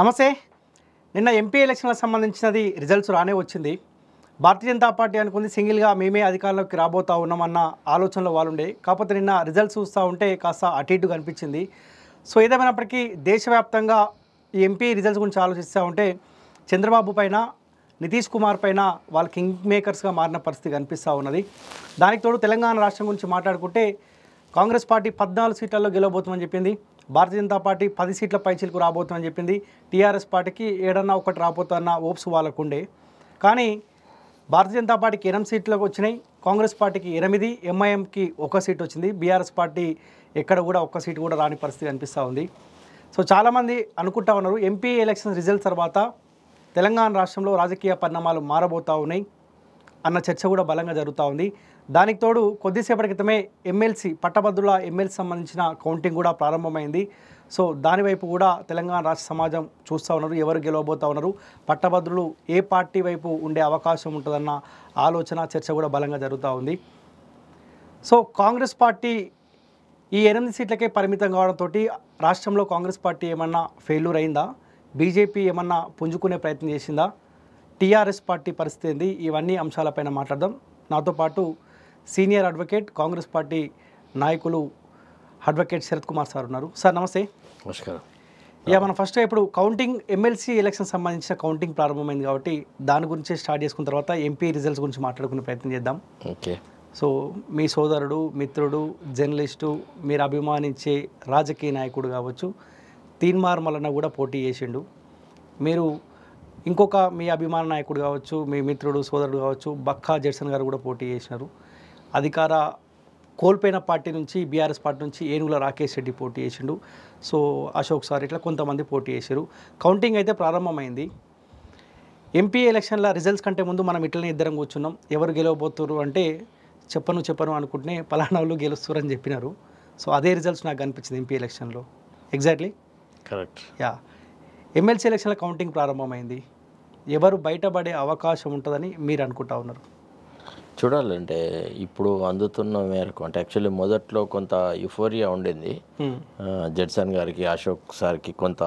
నమస్తే నిన్న ఎంపీ ఎలక్షన్లకు సంబంధించినది రిజల్ట్స్ రానే వచ్చింది భారతీయ జనతా పార్టీ అనుకుంది సింగిల్గా మేమే అధికారంలోకి రాబోతా ఉన్నామన్న ఆలోచనలో వాళ్ళుండే కాకపోతే నిన్న రిజల్ట్స్ చూస్తూ ఉంటే కాస్త అటు ఇటు కనిపించింది సో ఏదేమైనప్పటికీ దేశవ్యాప్తంగా ఈ ఎంపీ రిజల్ట్స్ గురించి ఆలోచిస్తూ ఉంటే చంద్రబాబు పైన నితీష్ కుమార్ పైన వాళ్ళ కింగ్ మేకర్స్గా మారిన పరిస్థితి కనిపిస్తూ ఉన్నది దానికి తోడు తెలంగాణ రాష్ట్రం గురించి మాట్లాడుకుంటే కాంగ్రెస్ పార్టీ పద్నాలుగు సీట్లలో గెలవబోతుందని చెప్పింది భారతీయ జనతా పార్టీ పది సీట్ల పైచీలకు రాబోతుందని చెప్పింది టీఆర్ఎస్ పార్టీకి ఏడన్నా ఒకటి రాబోతుందన్న ఓప్స్ వాళ్ళకు ఉండే కానీ భారతీయ జనతా పార్టీకి ఎనిమిది సీట్లకు వచ్చినాయి కాంగ్రెస్ పార్టీకి ఎనిమిది ఎంఐఎంకి ఒక సీట్ వచ్చింది బీఆర్ఎస్ పార్టీ ఎక్కడ కూడా ఒక్క సీటు కూడా రాని పరిస్థితి అనిపిస్తూ ఉంది సో చాలామంది అనుకుంటా ఉన్నారు ఎంపీ ఎలక్షన్ రిజల్ట్ తర్వాత తెలంగాణ రాష్ట్రంలో రాజకీయ పరిణామాలు మారబోతూ ఉన్నాయి అన్న చర్చ కూడా బలంగా జరుగుతూ ఉంది దానికి తోడు కొద్దిసేపటి క్రితమే ఎమ్మెల్సీ పట్టభద్రుల ఎమ్మెల్సీ సంబంధించిన కౌంటింగ్ కూడా ప్రారంభమైంది సో దానివైపు కూడా తెలంగాణ రాష్ట్ర సమాజం చూస్తూ ఉన్నారు ఎవరు గెలవబోతూ ఉన్నారు పట్టభద్రులు ఏ పార్టీ వైపు ఉండే అవకాశం ఉంటుందన్న ఆలోచన చర్చ కూడా బలంగా జరుగుతూ ఉంది సో కాంగ్రెస్ పార్టీ ఈ ఎనిమిది సీట్లకే పరిమితం కావడంతో రాష్ట్రంలో కాంగ్రెస్ పార్టీ ఏమన్నా ఫెయిల్యూర్ అయిందా బీజేపీ ఏమన్నా పుంజుకునే ప్రయత్నం చేసిందా టీఆర్ఎస్ పార్టీ పరిస్థితి ఏంది ఇవన్నీ అంశాలపైన మాట్లాడదాం నాతో పాటు సీనియర్ అడ్వకేట్ కాంగ్రెస్ పార్టీ నాయకులు అడ్వకేట్ శరత్ కుమార్ సార్ ఉన్నారు సార్ నమస్తే నమస్కారం ఇక మనం ఫస్ట్ ఇప్పుడు కౌంటింగ్ ఎమ్మెల్సీ ఎలక్షన్ సంబంధించిన కౌంటింగ్ ప్రారంభమైంది కాబట్టి దాని గురించి స్టార్ట్ చేసుకున్న తర్వాత ఎంపీ రిజల్ట్స్ గురించి మాట్లాడుకునే ప్రయత్నం చేద్దాం ఓకే సో మీ సోదరుడు మిత్రుడు జర్నలిస్టు మీరు అభిమానించే రాజకీయ నాయకుడు కావచ్చు తీన్మార్ మలన కూడా పోటీ చేసిండు మీరు ఇంకొక మీ అభిమాన నాయకుడు కావచ్చు మీ మిత్రుడు సోదరుడు కావచ్చు బక్కా జడ్సన్ గారు కూడా పోటీ చేసినారు అధికార కోల్పోయిన పార్టీ నుంచి బీఆర్ఎస్ పార్టీ నుంచి ఏనుగుల రాకేష్ రెడ్డి పోటీ చేసిండు సో అశోక్ సార్ ఇట్లా కొంతమంది పోటీ చేశారు కౌంటింగ్ అయితే ప్రారంభమైంది ఎంపీ ఎలక్షన్ల రిజల్ట్స్ కంటే ముందు మనం ఇట్లనే ఇద్దరం కూర్చున్నాం ఎవరు గెలవబోతున్నారు అంటే చెప్పను చెప్పను అనుకుంటే పలానా వాళ్ళు గెలుస్తారు అని చెప్పినారు సో అదే రిజల్ట్స్ నాకు కనిపించింది ఎంపీ ఎలక్షన్లో ఎగ్జాక్ట్లీ కరెక్ట్ యా ఎమ్మెల్సీ ఎలక్షన్ల కౌంటింగ్ ప్రారంభమైంది ఎవరు బయటపడే అవకాశం ఉంటుందని మీరు అనుకుంటా ఉన్నారు చూడాలంటే ఇప్పుడు అందుతున్న మేరకు అంటే యాక్చువల్లీ మొదట్లో కొంత యుఫోరియా ఉండింది hmm. జడ్సన్ గారికి అశోక్ సార్కి కొంత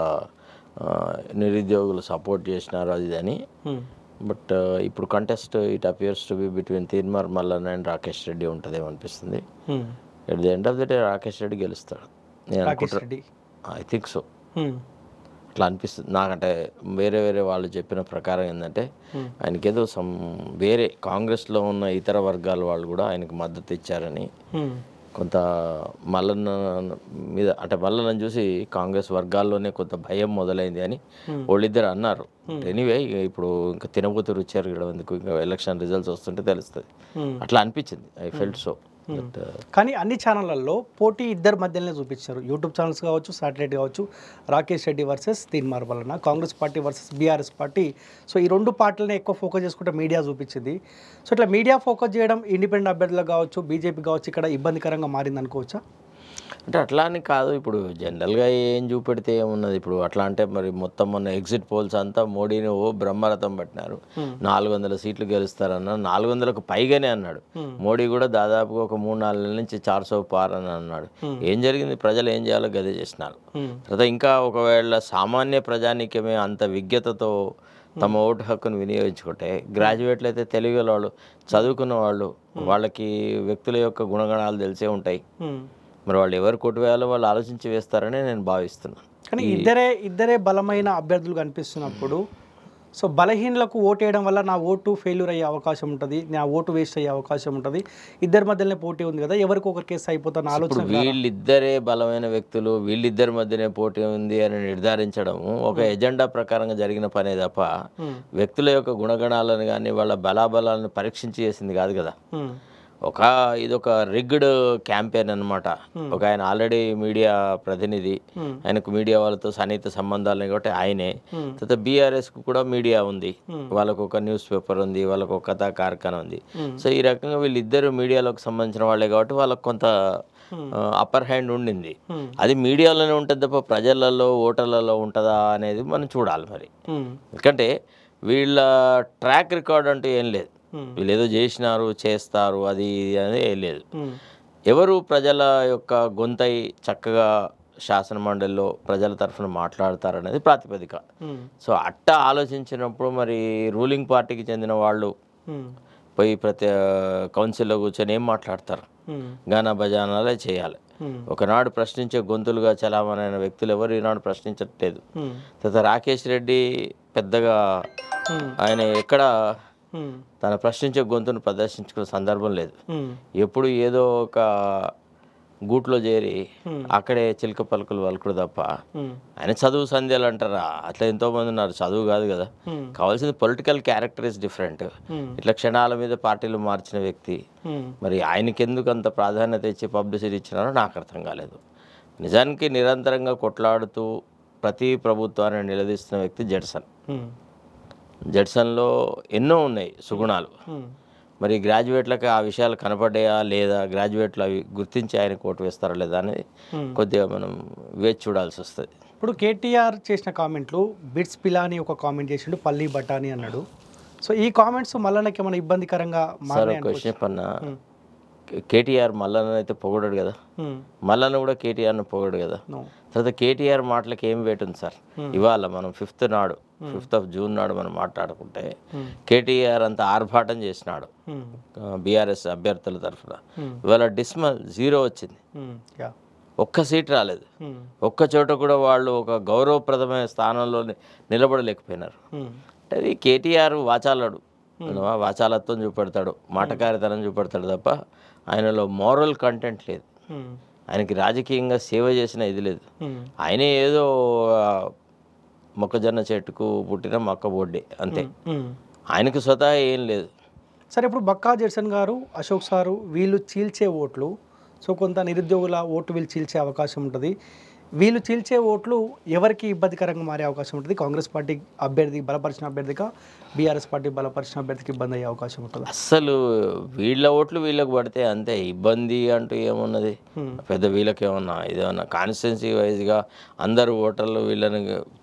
నిరుద్యోగులు సపోర్ట్ చేసినారు అది అని బట్ hmm. ఇప్పుడు contest it appears to be between Teenmar Mallanna and Rakesh Reddy ఉంటుందేమో అనిపిస్తుంది at the end of the day Rakesh Reddy గెలుస్తాడు నేను ఐ థింక్ సో అట్లా అనిపిస్తుంది నాకంటే వేరే వేరే వాళ్ళు చెప్పిన ప్రకారం ఏంటంటే ఆయనకేదో సమ్ వేరే కాంగ్రెస్లో ఉన్న ఇతర వర్గాల వాళ్ళు కూడా ఆయనకు మద్దతు ఇచ్చారని కొంత మల్లన్న మీద అంటే మల్లన్న చూసి కాంగ్రెస్ వర్గాల్లోనే కొంత భయం మొదలైంది అని వాళ్ళిద్దరు అన్నారు ఎనీవే ఇప్పుడు ఇంకా తినబోతు రుచారు ఎందుకు ఇంకా ఎలక్షన్ రిజల్ట్స్ వస్తుంటే తెలుస్తుంది అట్లా అనిపించింది ఐ ఫెల్ట్ సో Uh, కానీ అన్ని ఛానళ్ళల్లో పోటీ ఇద్దరు మధ్యలోనే చూపించారు యూట్యూబ్ ఛానల్స్ కావచ్చు సాటిలైట్ కావచ్చు Rakesh Reddy versus Teenmar Mallanna Congress party versus BRS party so ఈ రెండు పార్టీలనే ఎక్కువ ఫోకస్ చేసుకుంటే మీడియా చూపించింది సో ఇట్లా మీడియా ఫోకస్ చేయడం ఇండిపెండెంట్ అభ్యర్థులకు కావచ్చు బీజేపీ కావచ్చు ఇక్కడ ఇబ్బందికరంగా మారింది అనుకోవచ్చా అంటే అట్లా అని కాదు ఇప్పుడు జనరల్గా ఏం చూపెడితే ఏమున్నది ఇప్పుడు అట్లా అంటే మరి మొత్తం మొన్న ఎగ్జిట్ పోల్స్ అంతా మోడీని ఓ బ్రహ్మరథం పట్టినారు నాలుగు వందల సీట్లు గెలుస్తారన్న నాలుగు వందలకు పైగానే అన్నాడు మోడీ కూడా దాదాపుగా ఒక మూడు నాలుగు నెలల నుంచి చార్ సో పార్ అని అన్నాడు ఏం జరిగింది ప్రజలు ఏం చేయాలో గదే చేసినారు తర్వాత ఇంకా ఒకవేళ సామాన్య ప్రజానీక్యమే అంత విజ్ఞతతో తమ ఓటు హక్కును వినియోగించుకుంటే గ్రాడ్యుయేట్లు అయితే తెలుగు వాళ్ళు చదువుకున్న వాళ్ళు వాళ్ళకి వ్యక్తుల యొక్క గుణగణాలు తెలిసే ఉంటాయి మరి వాళ్ళు ఎవరు కోటు వేయాలో వాళ్ళు ఆలోచించి వేస్తారని నేను భావిస్తున్నాను కానీ ఇద్దరే ఇద్దరే బలమైన అభ్యర్థులు కనిపిస్తున్నప్పుడు సో బలహీనలకు ఓటు వేయడం వల్ల నా ఓటు ఫెయిల్యూర్ అయ్యే అవకాశం ఉంటుంది నా ఓటు వేస్ట్ అయ్యే అవకాశం ఉంటుంది ఇద్దరి మధ్యనే పోటీ ఉంది కదా ఎవరికి ఒకరి కేసు అయిపోతాను ఆలోచన వీళ్ళిద్దరే బలమైన వ్యక్తులు వీళ్ళిద్దరి మధ్యనే పోటీ ఉంది అని నిర్ధారించడం ఒక hmm. ఎజెండా ప్రకారంగా జరిగిన పనే తప్ప hmm. వ్యక్తుల యొక్క గుణగణాలను కానీ వాళ్ళ బలాబలాలను పరీక్షించి చేసింది కాదు కదా hmm. ఒక ఇదొక రిగ్డ్ క్యాంపెయిన్ అనమాట ఒక ఆయన ఆల్రెడీ మీడియా ప్రతినిధి ఆయనకు మీడియా వాళ్ళతో సన్నిహిత సంబంధాలు కాబట్టి ఆయనే తర్వాత కు కూడా మీడియా ఉంది వాళ్ళకు ఒక న్యూస్ పేపర్ ఉంది వాళ్ళకు ఒక కథా కార్ఖానా ఉంది సో ఈ రకంగా వీళ్ళిద్దరు మీడియాలోకి సంబంధించిన వాళ్ళే కాబట్టి వాళ్ళకు కొంత అప్పర్ హ్యాండ్ ఉండింది అది మీడియాలోనే ఉంటుంది తప్ప ప్రజలలో ఓటర్లలో ఉంటుందా అనేది మనం చూడాలి మరి ఎందుకంటే వీళ్ళ ట్రాక్ రికార్డ్ అంటూ ఏం లేదు Hmm. వీళ్ళు ఏదో చేసినారు చేస్తారు అది అనేది లేదు hmm. ఎవరు ప్రజల యొక్క గొంతై చక్కగా శాసన మండలిలో ప్రజల తరఫున మాట్లాడతారనేది ప్రాతిపదిక hmm. సో అట్ట ఆలోచించినప్పుడు మరి రూలింగ్ పార్టీకి చెందిన వాళ్ళు పోయి ప్రతి కౌన్సిల్లో కూర్చొని ఏం మాట్లాడతారు గానా భజానాలే చేయాలి ఒకనాడు ప్రశ్నించే గొంతులుగా చలామణైన వ్యక్తులు ఎవరు ఈనాడు ప్రశ్నించట్లేదు తర్వాత రాకేష్ రెడ్డి పెద్దగా ఆయన ఎక్కడ Hmm. తన ప్రశ్నించే గొంతును ప్రదర్శించుకునే సందర్భం లేదు hmm. ఎప్పుడు ఏదో ఒక గూట్లో చేరి hmm. అక్కడే చిలక పలుకులు పలుకుడు తప్ప ఆయన చదువు సంధ్యలు అంటారా అట్లా ఎంతోమంది ఉన్నారు చదువు కాదు కదా కావాల్సింది పొలిటికల్ క్యారెక్టర్ ఇస్ డిఫరెంట్ ఇట్లా క్షణాల మీద పార్టీలు మార్చిన వ్యక్తి మరి ఆయనకెందుకు అంత ప్రాధాన్యత ఇచ్చి పబ్లిసిటీ ఇచ్చినారో నాకు అర్థం కాలేదు నిజానికి నిరంతరంగా కొట్లాడుతూ ప్రతి ప్రభుత్వాన్ని నిలదీస్తున్న వ్యక్తి జడ్సన్ జడ్సన్లో ఎన్నో ఉన్నాయి సుగుణాలు మరి గ్రాడ్యుయేట్లకు ఆ విషయాలు కనపడ్డాయా లేదా గ్రాడ్యుయేట్లు అవి గుర్తించి ఆయన కోర్టు వేస్తారా లేదా అనేది కొద్దిగా మనం వేచి చూడాల్సి వస్తుంది ఇప్పుడు కేటీఆర్ చేసిన కామెంట్లు బిట్స్ పిలా అని ఒక కామెంట్ చేసిండు పల్లి బటాని అన్నాడు సో ఈ కామెంట్స్ మల్లన్నకి మన ఇబ్బందికరంగా సార్ క్వశ్చన్ పన్న కేటీఆర్ మల్లన్న అయితే పొగడాడు కదా మల్లన్న కూడా కేటీఆర్ను పొగడు కదా తర్వాత కేటీఆర్ మాటలకు ఏం వేటుంది సార్ ఇవాళ మనం ఫిఫ్త్ నాడు ఫిఫ్త్ ఆఫ్ జూన్ నాడు మనం మాట్లాడుకుంటే hmm. కేటీఆర్ అంతా ఆర్భాటం చేసినాడు hmm. బీఆర్ఎస్ అభ్యర్థుల తరఫున hmm. ఇవాళ డిస్మల్ జీరో వచ్చింది ఒక్క సీట్ రాలేదు ఒక్క చోట కూడా వాళ్ళు ఒక గౌరవప్రదమైన స్థానంలో నిలబడలేకపోయినారు అంటే అది కేటీఆర్ వాచాలడు వాచాలత్వం చూపెడతాడు మాటకారితనం చూపెడతాడు తప్ప ఆయనలో మోరల్ కంటెంట్ లేదు ఆయనకి రాజకీయంగా సేవ చేసిన ఇది లేదు ఆయనే ఏదో మొక్కజొన్న చెట్టుకు పుట్టిన మొక్క బొడ్డే అంతే ఆయనకు స్వతహా ఏం లేదు సరే ఇప్పుడు బక్కా జడ్సన్ గారు అశోక్ సారు వీళ్ళు చీల్చే ఓట్లు సో కొంత నిరుద్యోగుల ఓటు వీళ్ళు చీల్చే అవకాశం ఉంటుంది వీళ్ళు చీల్చే ఓట్లు ఎవరికి ఇబ్బందికరంగా మారే అవకాశం ఉంటుంది కాంగ్రెస్ పార్టీ అభ్యర్థి బలపరిచిన అభ్యర్థిగా బీఆర్ఎస్ పార్టీ బలపరిచిన అభ్యర్థికి ఇబ్బంది అయ్యే అవకాశం ఉంటుంది అసలు వీళ్ళ ఓట్లు వీళ్ళకి పడితే అంతే ఇబ్బంది అంటూ ఏమున్నది పెద్ద వీళ్ళకి ఏమన్నా ఏదైనా కాన్స్టిట్యున్సీ వైజ్గా అందరు ఓటర్లు వీళ్ళని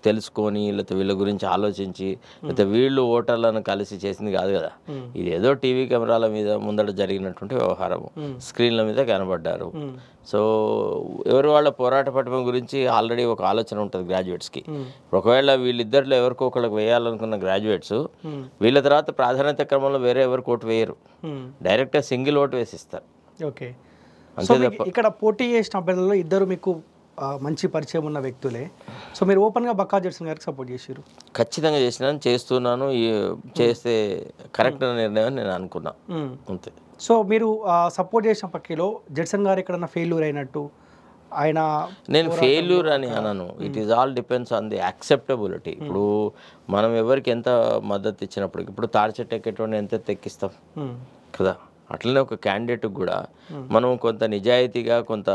తెలుసుకొని లేకపోతే వీళ్ళ గురించి ఆలోచించి లేకపోతే వీళ్ళు ఓటర్లను కలిసి చేసింది కాదు కదా ఇది ఏదో టీవీ కెమెరాల మీద ముందట జరిగినటువంటి వ్యవహారం స్క్రీన్ల మీద కనబడ్డారు సో ఎవరు వాళ్ళ పోరాట పట్టడం గురించి గురించి ఆల్రెడీ ఒక ఆలోచన ఉంటుంది గ్రాడ్యుయేట్స్కి ఒకవేళ వీళ్ళిద్దరిలో ఎవరికి ఒకళ్ళకి వేయాలనుకున్న గ్రాడ్యుయేట్స్ వీళ్ళ తర్వాత ప్రాధాన్యత క్రమంలో వేరే ఎవరికి ఓటు వేయరు డైరెక్ట్గా సింగిల్ ఓటు వేసిస్తారు ఓకే ఇక్కడ పోటీ చేసిన అభ్యర్థుల్లో ఇద్దరు మీకు మంచి పరిచయం ఉన్న వ్యక్తులే సో మీరు ఓపెన్గా బక్కా జడ్సన్ గారికి సపోర్ట్ చేశారు ఖచ్చితంగా చేసినాను చేస్తున్నాను చేస్తే కరెక్ట్ నిర్ణయం నేను అనుకున్నా అంతే సో మీరు సపోర్ట్ చేసిన పక్కలో జడ్సన్ గారు ఎక్కడన్నా ఫెయిల్యూర్ అయినట్టు ఆయన నేను ఫెయిల్యూర్ అని అనను it is all depends on the acceptability ఇప్పుడు మనం ఎవరికి ఎంత మద్దతు ఇచ్చినప్పటికి ఇప్పుడు తాడిచెట్టు ఎక్కేటువంటి ఎంత తెక్కిస్తాం hmm. కదా అట్లనే ఒక క్యాండిడేట్కి కూడా hmm. మనం కొంత నిజాయితీగా కొంత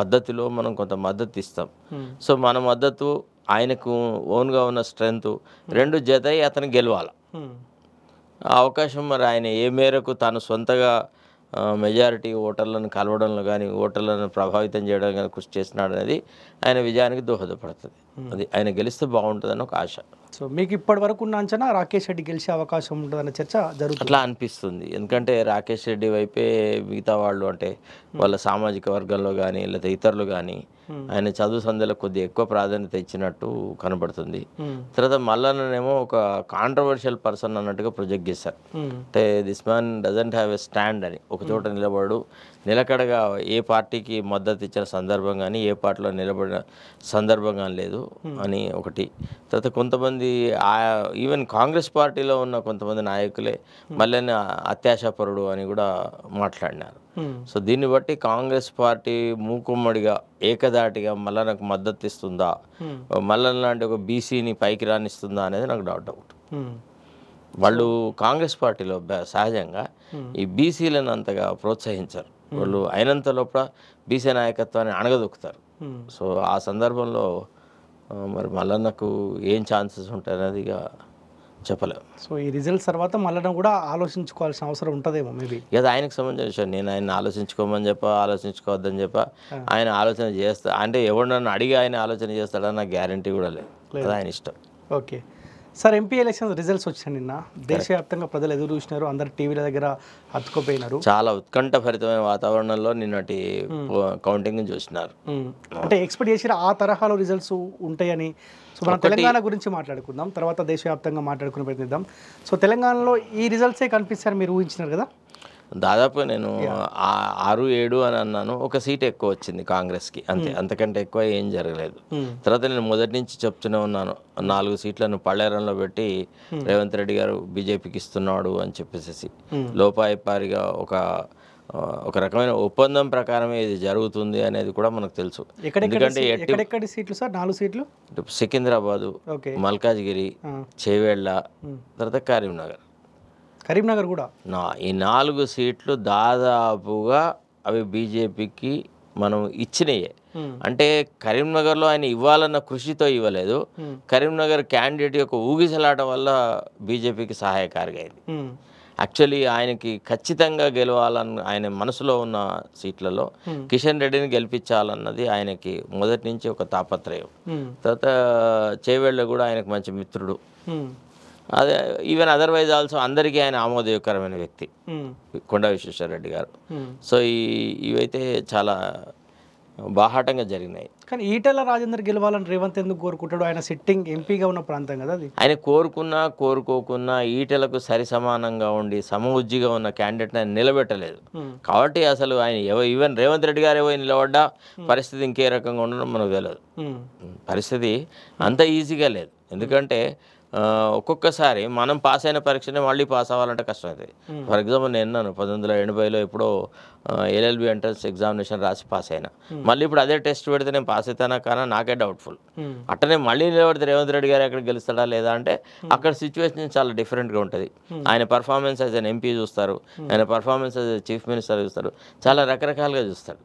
పద్ధతిలో మనం కొంత మద్దతు ఇస్తాం సో hmm. మన మద్దతు ఆయనకు ఓన్గా ఉన్న స్ట్రెంగ్త్ రెండు జతయి అతను గెలవాలి అవకాశం మరి ఆయన ఏ మేరకు తాను సొంతగా మెజారిటీ ఓటర్లను కలవడంలో కానీ ఓటర్లను ప్రభావితం చేయడం కానీ కృషి చేసినాడు అనేది ఆయన విజయానికి దోహదపడుతుంది Hmm. అది ఆయన గెలిస్తే బాగుంటుందని ఒక ఆశ సో మీకు ఇప్పటి వరకు ఉన్న అంచనా రాకేష్ రెడ్డి గెలిచే అవకాశం ఉంటుందన్న చర్చ జరుగుతుంది అట్లా అనిపిస్తుంది ఎందుకంటే రాకేష్ రెడ్డి వైపే మిగతా వాళ్ళు అంటే hmm. వాళ్ళ సామాజిక వర్గంలో కానీ లేకపోతే ఇతరులు కానీ hmm. ఆయన చదువు సంధ్యలకు కొద్దిగా ఎక్కువ ప్రాధాన్యత ఇచ్చినట్టు కనబడుతుంది తర్వాత మల్లన్ననేమో ఒక కాంట్రవర్షియల్ పర్సన్ అన్నట్టుగా ప్రొజెక్ట్ చేశారు అంటే this man doesn't have a stand అని ఒక చోట నిలబడు నిలకడగా ఏ పార్టీకి మద్దతు ఇచ్చిన సందర్భం కానీ ఏ పార్టీలో నిలబడిన సందర్భం కానీ లేదు అని ఒకటి తర్వాత కొంతమంది ఈవెన్ కాంగ్రెస్ పార్టీలో ఉన్న కొంతమంది నాయకులే మళ్ళీ అత్యాశాపరుడు అని కూడా మాట్లాడినారు సో దీన్ని బట్టి కాంగ్రెస్ పార్టీ మూకుమ్మడిగా ఏకదాటిగా మళ్ళా నాకు మద్దతు ఇస్తుందా మళ్ళా లాంటి ఒక బీసీని పైకి రాణిస్తుందా అనేది నాకు డౌట్ అవుతుంది వాళ్ళు కాంగ్రెస్ పార్టీలో సహజంగా ఈ బీసీలను అంతగా ప్రోత్సహించరు వాళ్ళు అయినంత లోపల బీసీ నాయకత్వాన్ని అణగదొక్కుతారు hmm. సో ఆ సందర్భంలో మరి మల్లన్నకు ఏం ఛాన్సెస్ ఉంటాయి అనేది చెప్పలేము సో ఈ రిజల్ట్స్ తర్వాత మళ్ళీ కూడా ఆలోచించుకోవాల్సిన అవసరం ఉంటుందేమో మేబీ కదా ఆయనకు సంబంధించిన విషయం నేను ఆయన ఆలోచించుకోమని చెప్ప ఆలోచించుకోవద్దని చెప్ప ఆయన ఆలోచన చేస్తా అంటే ఎవరు నన్ను అడిగి ఆయన ఆలోచన చేస్తాడని నాకు గ్యారంటీ కూడా లేదు అది ఆయన ఇష్టం okay sir MP election results వచ్చాయి నిన్న దేశవ్యాప్తంగా ప్రజలు ఎదురు చూసినారు అందరు టీవీల దగ్గర అతుకుపోయినారు చాలా ఉత్కంఠ ఫలితమైన వాతావరణంలో నిన్నటి కౌంటింగ్ hmm. చూసినారు hmm. అంటే ఎక్స్పెక్ట్ చేసిన ఆ తరహాలో రిజల్ట్స్ ఉంటాయని సో మనం తెలంగాణ గురించి మాట్లాడుకుందాం తర్వాత దేశవ్యాప్తంగా మాట్లాడుకుని ప్రయత్నిద్దాం సో తెలంగాణలో ఈ రిజల్ట్సే కనిపిస్తారు మీరు ఊహించినారు కదా దాదాపు నేను ఆరు ఏడు అని అన్నాను ఒక సీట్ ఎక్కువ వచ్చింది కాంగ్రెస్ కి అంతే hmm. అంతకంటే ఎక్కువ ఏం జరగలేదు hmm. తర్వాత నేను మొదటి నుంచి చెప్తూనే ఉన్నాను నాలుగు సీట్లను పళ్ళేరంలో పెట్టి hmm. రేవంత్ రెడ్డి గారు బీజేపీకి ఇస్తున్నాడు అని చెప్పేసి లోపాయిపారిగా ఒక ఒక రకమైన ఒప్పందం ప్రకారమే ఇది జరుగుతుంది అనేది కూడా మనకు తెలుసు ఎందుకంటే సీట్లు సార్ నాలుగు సీట్లు సికింద్రాబాదు మల్కాజ్గిరి చేవేళ్ళ తర్వాత కరీంనగర్ కరీంనగర్ కూడా నా ఈ నాలుగు సీట్లు దాదాపుగా అవి బీజేపీకి మనం ఇచ్చినయే అంటే కరీంనగర్లో ఆయన ఇవ్వాలన్న కృషితో ఇవ్వలేదు కరీంనగర్ క్యాండిడేట్ యొక్క ఊగిసలాట వల్ల బీజేపీకి సహాయకారిగైంది యాక్చువల్లీ ఆయనకి ఖచ్చితంగా గెలవాలన్న ఆయన మనసులో ఉన్న సీట్లలో కిషన్ రెడ్డిని గెలిపించాలన్నది ఆయనకి మొదటి నుంచి ఒక తాపత్రయం తర్వాత చేవేళ్ళ కూడా ఆయనకు మంచి మిత్రుడు అదే ఈవెన్ అదర్వైజ్ ఆల్సో అందరికీ ఆయన ఆమోదయోగకరమైన వ్యక్తి hmm. కొండా విశ్వేశ్వరరెడ్డి గారు hmm. సో ఈ ఇవైతే చాలా బాహాటంగా జరిగినాయి కానీ ఈటల రాజేందర్ గెలవాలని రేవంత్ ఎందుకు కోరుకుంటాడు ఆయన సిట్టింగ్ ఎంపీగా ఉన్న ప్రాంతం కదా అది ఆయన కోరుకున్నా కోరుకోకున్నా ఈటలకు సరి సమానంగా ఉండి సమవుజ్జిగా ఉన్న క్యాండిడేట్ ఆయన నిలబెట్టలేదు hmm. కాబట్టి అసలు ఆయన ఈవెన్ రేవంత్ రెడ్డి గారు ఏవో నిలబడ్డా పరిస్థితి ఇంకే రకంగా ఉండడం మనకు తెలియదు పరిస్థితి అంత ఈజీగా లేదు ఎందుకంటే ఒక్కొక్కసారి మనం పాస్ అయిన పరీక్షనే మళ్ళీ పాస్ అవ్వాలంటే కష్టం అది ఫర్ ఎగ్జాంపుల్ నేను అన్నాను పంతొమ్మిది వందల ఎనభైలో ఎప్పుడో ఎల్ఎల్బి ఎంట్రన్స్ ఎగ్జామినేషన్ రాసి పాస్ అయినా మళ్ళీ ఇప్పుడు అదే టెస్ట్ పెడితే నేను పాస్ అవుతానా కానీ నాకే డౌట్ఫుల్ అట్టనే మళ్ళీ నిలబడితే రేవంత్ రెడ్డి గారు ఎక్కడ గెలుస్తాడా లేదా అంటే అక్కడ సిచ్యువేషన్ చాలా డిఫరెంట్గా ఉంటుంది ఆయన పర్ఫార్మెన్స్ యాజ్ అన్ ఎంపీ చూస్తారు ఆయన పర్ఫార్మెన్స్ యాజ్ చీఫ్ మినిస్టర్ చూస్తారు చాలా రకరకాలుగా చూస్తారు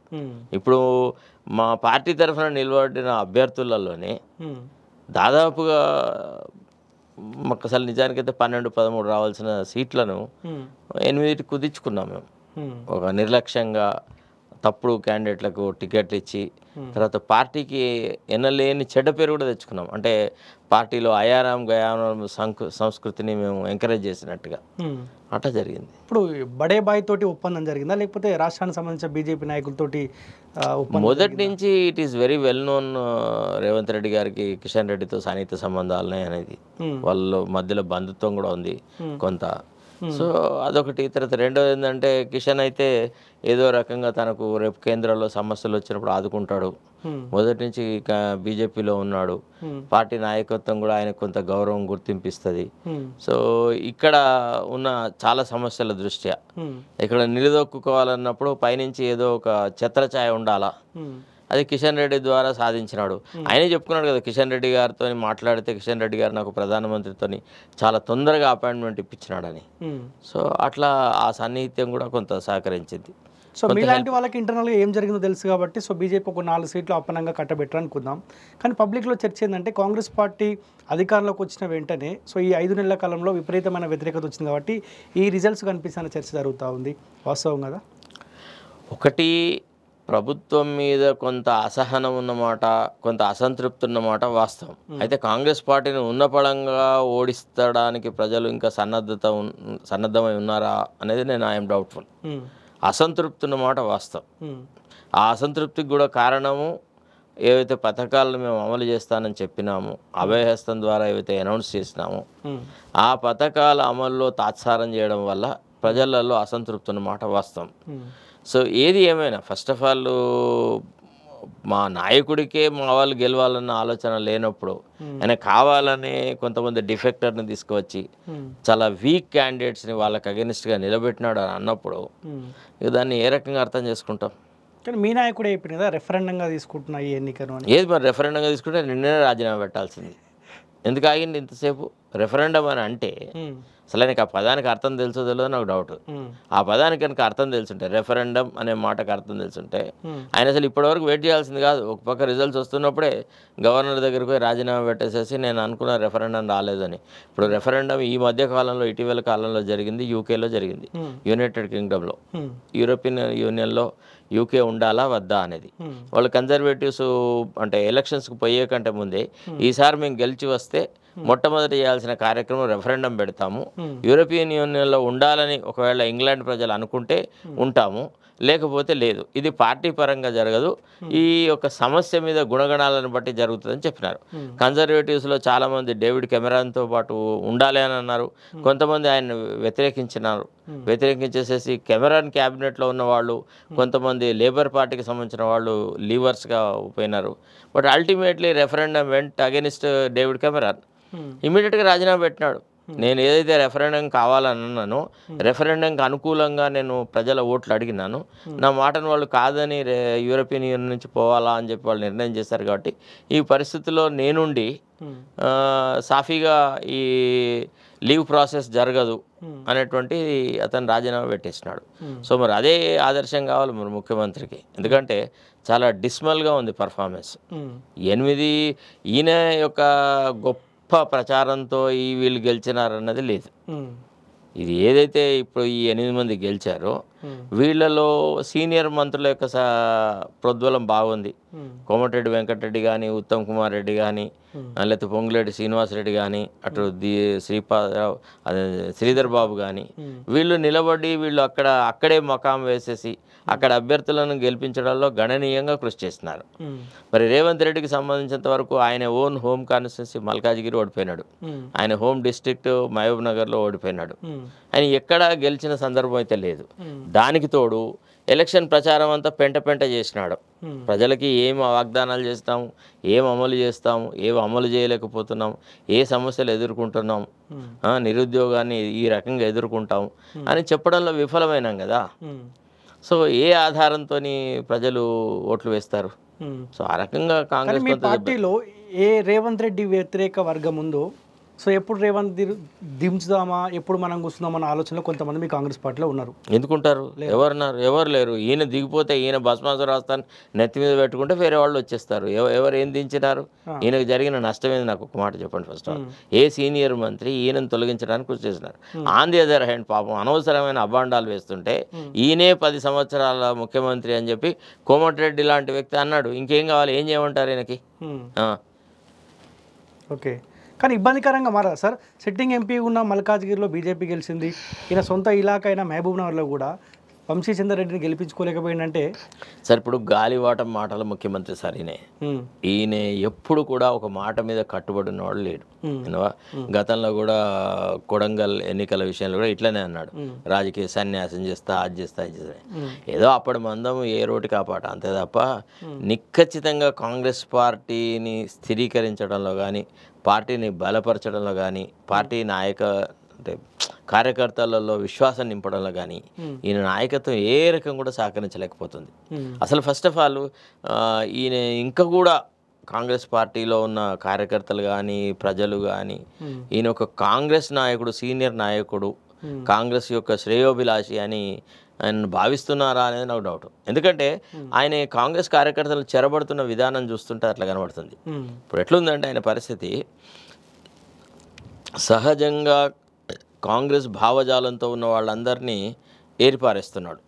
ఇప్పుడు మా పార్టీ తరఫున నిలబడిన అభ్యర్థులలోనే దాదాపుగా ఒక్కసారి నిజానికైతే పన్నెండు పదమూడు రావాల్సిన సీట్లను ఎనిమిది కుదించుకున్నాం మేము ఒక నిర్లక్ష్యంగా తప్పుడు క్యాండిడేట్లకు టికెట్లు ఇచ్చి తర్వాత పార్టీకి ఎన్నలేని చెడ్డ పేరు కూడా తెచ్చుకున్నాం అంటే పార్టీలో అయారాం గయారాం సంస్కృతిని మేము ఎంకరేజ్ చేసినట్టుగా అట్లా జరిగింది ఇప్పుడు బడే బాయ్ తోటి ఒప్పందం జరిగిందా లేకపోతే రాష్ట్రానికి సంబంధించిన బీజేపీ నాయకులతోటి మొదటి నుంచి it is very well known Revanth Reddy గారికి కిషన్ రెడ్డితో సన్నిహిత సంబంధాలనే అనేది వాళ్ళ మధ్యలో బంధుత్వం కూడా ఉంది కొంత సో అదొకటి తర్వాత రెండోది ఏంటంటే కిషన్ అయితే ఏదో రకంగా తనకు రేపు కేంద్రంలో సమస్యలు వచ్చినప్పుడు ఆదుకుంటాడు మొదటి నుంచి బీజేపీలో ఉన్నాడు పార్టీ నాయకత్వం కూడా ఆయన కొంత గౌరవం గుర్తింపిస్తుంది సో ఇక్కడ ఉన్న చాలా సమస్యల దృష్ట్యా ఇక్కడ నిలదొక్కుకోవాలన్నప్పుడు పైనుంచి ఏదో ఒక చెత్తరఛాయ ఉండాలా అది కిషన్ రెడ్డి ద్వారా సాధించినాడు hmm. ఆయనే చెప్పుకున్నాడు కదా కిషన్ రెడ్డి గారితో మాట్లాడితే కిషన్ రెడ్డి గారు నాకు ప్రధానమంత్రితో చాలా తొందరగా అపాయింట్మెంట్ ఇప్పించినాడని hmm. సో అట్లా ఆ సాన్నిహిత్యం కూడా కొంత సహకరించింది సో మీలాంటి వాళ్ళకి ఇంటర్నల్గా ఏం జరిగిందో తెలుసు కాబట్టి సో బీజేపీ ఒక నాలుగు సీట్లు అప్పనంగా కట్టబెట్టరు అనుకుందాం కానీ పబ్లిక్లో చర్చ ఏంటంటే కాంగ్రెస్ పార్టీ అధికారంలోకి వచ్చిన వెంటనే సో ఈ ఐదు నెలల కాలంలో విపరీతమైన వ్యతిరేకత వచ్చింది కాబట్టి ఈ రిజల్ట్స్ కనిపిస్తున్న చర్చ జరుగుతూ ఉంది వాస్తవం కదా ఒకటి ప్రభుత్వం మీద కొంత అసహనం ఉన్నమాట కొంత అసంతృప్తి ఉన్నమాట వాస్తవం అయితే కాంగ్రెస్ పార్టీని ఉన్నపడంగా ఓడిస్తడానికి ప్రజలు ఇంకా సన్నద్ధత సన్నద్ధమై ఉన్నారా అనేది నేను ఐఎమ్ డౌట్ఫుల్ అసంతృప్తి ఉన్నమాట వాస్తవం ఆ అసంతృప్తికి కూడా కారణము ఏవైతే పథకాలను మేము అమలు చేస్తానని చెప్పినాము అభయహస్తం ద్వారా ఏవైతే అనౌన్స్ చేసినామో ఆ పథకాల అమల్లో తాత్సారం చేయడం వల్ల ప్రజలలో అసంతృప్తి ఉన్నమాట వాస్తవం సో ఏది ఏమైనా ఫస్ట్ ఆఫ్ ఆల్ మా నాయకుడికే మా వాళ్ళు గెలవాలన్న ఆలోచన లేనప్పుడు hmm. ఆయన కావాలని కొంతమంది డిఫెక్టర్ని తీసుకువచ్చి hmm. చాలా వీక్ క్యాండిడేట్స్ని వాళ్ళకి అగెనిస్ట్గా నిలబెట్టినాడు అని అన్నప్పుడు hmm. దాన్ని ఏ రకంగా అర్థం చేసుకుంటాం కానీ మీ నాయకుడే అయిపోయింది కదా రెఫరెండంగా తీసుకుంటున్నా ఈ ఎన్నికను ఏది మరి రెఫరెండంగా తీసుకుంటే నిన్ననే రాజీనామా పెట్టాల్సింది ఎందుకు ఆగింది ఇంతసేపు రెఫరెండం అని అంటే అసలు నాకు ఆ పదానికి అర్థం తెలుసో తెలియదు నాకు డౌట్ ఆ పదానికి కనుక అర్థం తెలుసుంటే రెఫరెండం అనే మాటకు అర్థం తెలుసుంటే ఆయన అసలు ఇప్పటివరకు వెయిట్ చేయాల్సింది కాదు ఒక పక్క రిజల్ట్స్ వస్తున్నప్పుడే గవర్నర్ దగ్గరికి పోయి రాజీనామా పెట్టేసేసి నేను అనుకున్న రెఫరెండం రాలేదని ఇప్పుడు రెఫరెండం ఈ మధ్య కాలంలో ఇటీవల కాలంలో జరిగింది యూకేలో జరిగింది యునైటెడ్ కింగ్డమ్లో యూరోపియన్ యూనియన్లో యూకే ఉండాలా వద్దా అనేది వాళ్ళు కన్జర్వేటివ్స్ అంటే ఎలక్షన్స్కి పోయే కంటే ముందే ఈసారి మేము గెలిచి వస్తే మొట్టమొదటి చేయాల్సిన కార్యక్రమం రెఫరెండం పెడతాము యూరోపియన్ యూనియన్లో ఉండాలని ఒకవేళ ఇంగ్లాండ్ ప్రజలు అనుకుంటే ఉంటాము లేకపోతే లేదు ఇది పార్టీ పరంగా జరగదు ఈ యొక్క సమస్య మీద గుణగణాలను బట్టి జరుగుతుందని చెప్పినారు కన్జర్వేటివ్స్లో చాలామంది డేవిడ్ కెమెరాన్తో పాటు ఉండాలి అని అన్నారు కొంతమంది ఆయన వ్యతిరేకించినారు వ్యతిరేకించేసేసి కెమెరాన్ క్యాబినెట్లో ఉన్న వాళ్ళు కొంతమంది లేబర్ పార్టీకి సంబంధించిన వాళ్ళు లీవర్స్గా పోయినారు but ultimately referendum went against David Cameron ఇమీడియట్గా రాజీనామా పెట్టినాడు నేను ఏదైతే రెఫరెండం కావాలన్నానో రెఫరెండంకి అనుకూలంగా నేను ప్రజల ఓట్లు అడిగినాను నా మాటను వాళ్ళు కాదని యూరోపియన్ యూనియన్ నుంచి పోవాలా అని చెప్పి వాళ్ళు నిర్ణయం చేశారు కాబట్టి ఈ పరిస్థితుల్లో నేనుండి సాఫీగా ఈ లీవ్ ప్రాసెస్ జరగదు అనేటువంటి అతను రాజీనామా పెట్టేసినాడు సో మరి అదే ఆదర్శం కావాలి మరి ముఖ్యమంత్రికి ఎందుకంటే చాలా డిస్మల్గా ఉంది పర్ఫార్మెన్స్ ఎనిమిది ఈయన యొక్క గొప్ప గొప్ప ప్రచారంతో ఈ వీళ్ళు గెలిచినారన్నది లేదు ఇది ఏదైతే ఇప్పుడు ఈ ఎనిమిది మంది గెలిచారో వీళ్ళలో సీనియర్ మంత్రుల యొక్క ప్రొద్వలం బాగుంది కోమటిరెడ్డి వెంకటరెడ్డి కానీ ఉత్తమ్ కుమార్ రెడ్డి కానీ లేకపోతే పొంగులేటి శ్రీనివాసరెడ్డి కానీ అటు ది శ్రీపాదరావు అదే శ్రీధర్ బాబు కానీ వీళ్ళు నిలబడి వీళ్ళు అక్కడ అక్కడే మకాం వేసేసి అక్కడ అభ్యర్థులను గెలిపించడంలో గణనీయంగా కృషి చేస్తున్నారు మరి రేవంత్ రెడ్డికి సంబంధించినంత వరకు ఆయన ఓన్ హోమ్ కాన్స్టిట్యున్సీ మల్కాజ్గిరి ఓడిపోయినాడు ఆయన హోమ్ డిస్ట్రిక్ట్ మహబూబ్ నగర్లో ఓడిపోయినాడు ఆయన ఎక్కడ గెలిచిన సందర్భం అయితే లేదు దానికి తోడు ఎలక్షన్ ప్రచారం అంతా పెంట పెంట చేసినాడు ప్రజలకి ఏం వాగ్దానాలు చేస్తాము ఏం అమలు చేస్తాము ఏం అమలు చేయలేకపోతున్నాం ఏ సమస్యలు ఎదుర్కొంటున్నాం నిరుద్యోగాన్ని ఈ రకంగా ఎదుర్కొంటాం అని చెప్పడంలో విఫలమైనాం కదా సో ఏ ఆధారంతో ప్రజలు ఓట్లు వేస్తారు సో ఆ రకంగా కాంగ్రెస్ పార్టీలో ఏ రేవంత్ రెడ్డి వ్యతిరేక వర్గం ఉందో సో ఎప్పుడు రేవంత్ దించుదామా ఎప్పుడు మనం కూర్చుందామా అన్న ఆలోచనలో కొంతమంది మీ కాంగ్రెస్ పార్టీలో ఉన్నారు ఎందుకుంటారు ఎవరున్నారు ఎవరు లేరు ఈయన దిగిపోతే ఈయన భస్మాస రాస్తాను నెత్తి మీద పెట్టుకుంటే వేరే వాళ్ళు వచ్చేస్తారు ఎవరు ఏం దించినారు ఈయనకు జరిగిన నష్టం ఏది నాకు ఒక మాట చెప్పండి ఫస్ట్ ఏ సీనియర్ మంత్రి ఈయనను తొలగించడానికి కృషి చేసినారు ఆన్ ది అదర్ హ్యాండ్ పాపం అనవసరమైన అభాండాలు వేస్తుంటే ఈయనే పది సంవత్సరాల ముఖ్యమంత్రి అని చెప్పి కోమటిరెడ్డి లాంటి వ్యక్తి అన్నాడు ఇంకేం కావాలి ఏం చేయమంటారు ఈయనకి ఓకే కానీ ఇబ్బందికరంగా మారదు సార్ సిట్టింగ్ ఎంపీ ఉన్న మల్కాజ్గిరిలో బీజేపీ గెలిచింది ఈయన సొంత ఇలాక అయిన మహబూబ్నగర్లో కూడా వంశీచంద్ర రెడ్డిని గెలిపించుకోలేకపోయిందంటే సార్ ఇప్పుడు గాలివాటం మాటలు ముఖ్యమంత్రి సార్ ఈయనే ఈయన ఎప్పుడు కూడా ఒక మాట మీద కట్టుబడి ఉన్నవాడు లేడు గతంలో కూడా కొడంగల్ ఎన్నికల విషయంలో కూడా ఇట్లనే అన్నాడు రాజకీయ సన్యాసం చేస్తా అది చేస్తా అది ఏదో అప్పటి మందం ఏ రోటి కాపాట అంతే తప్ప నిఖచ్చితంగా కాంగ్రెస్ పార్టీని స్థిరీకరించడంలో కానీ పార్టీని బలపరచడంలో కానీ పార్టీ నాయక అంటే కార్యకర్తలలో విశ్వాసం నింపడంలో కానీ hmm. ఈయన నాయకత్వం ఏ రకం కూడా సహకరించలేకపోతుంది hmm. అసలు ఫస్ట్ ఆఫ్ ఆల్ ఈయన ఇంకా కూడా కాంగ్రెస్ పార్టీలో ఉన్న కార్యకర్తలు కానీ ప్రజలు కానీ hmm. ఈయన ఒక కాంగ్రెస్ నాయకుడు సీనియర్ నాయకుడు కాంగ్రెస్ యొక్క శ్రేయోభిలాషి అని ఆయన భావిస్తున్నారా అనేది నాకు డౌట్ ఎందుకంటే ఆయన కాంగ్రెస్ కార్యకర్తలు చెరబడుతున్న విధానం చూస్తుంటే అట్లా కనబడుతుంది ఇప్పుడు ఎట్లుందంటే ఆయన పరిస్థితి సహజంగా కాంగ్రెస్ భావజాలంతో ఉన్న వాళ్ళందరినీ ఏర్పారేస్తున్నాడు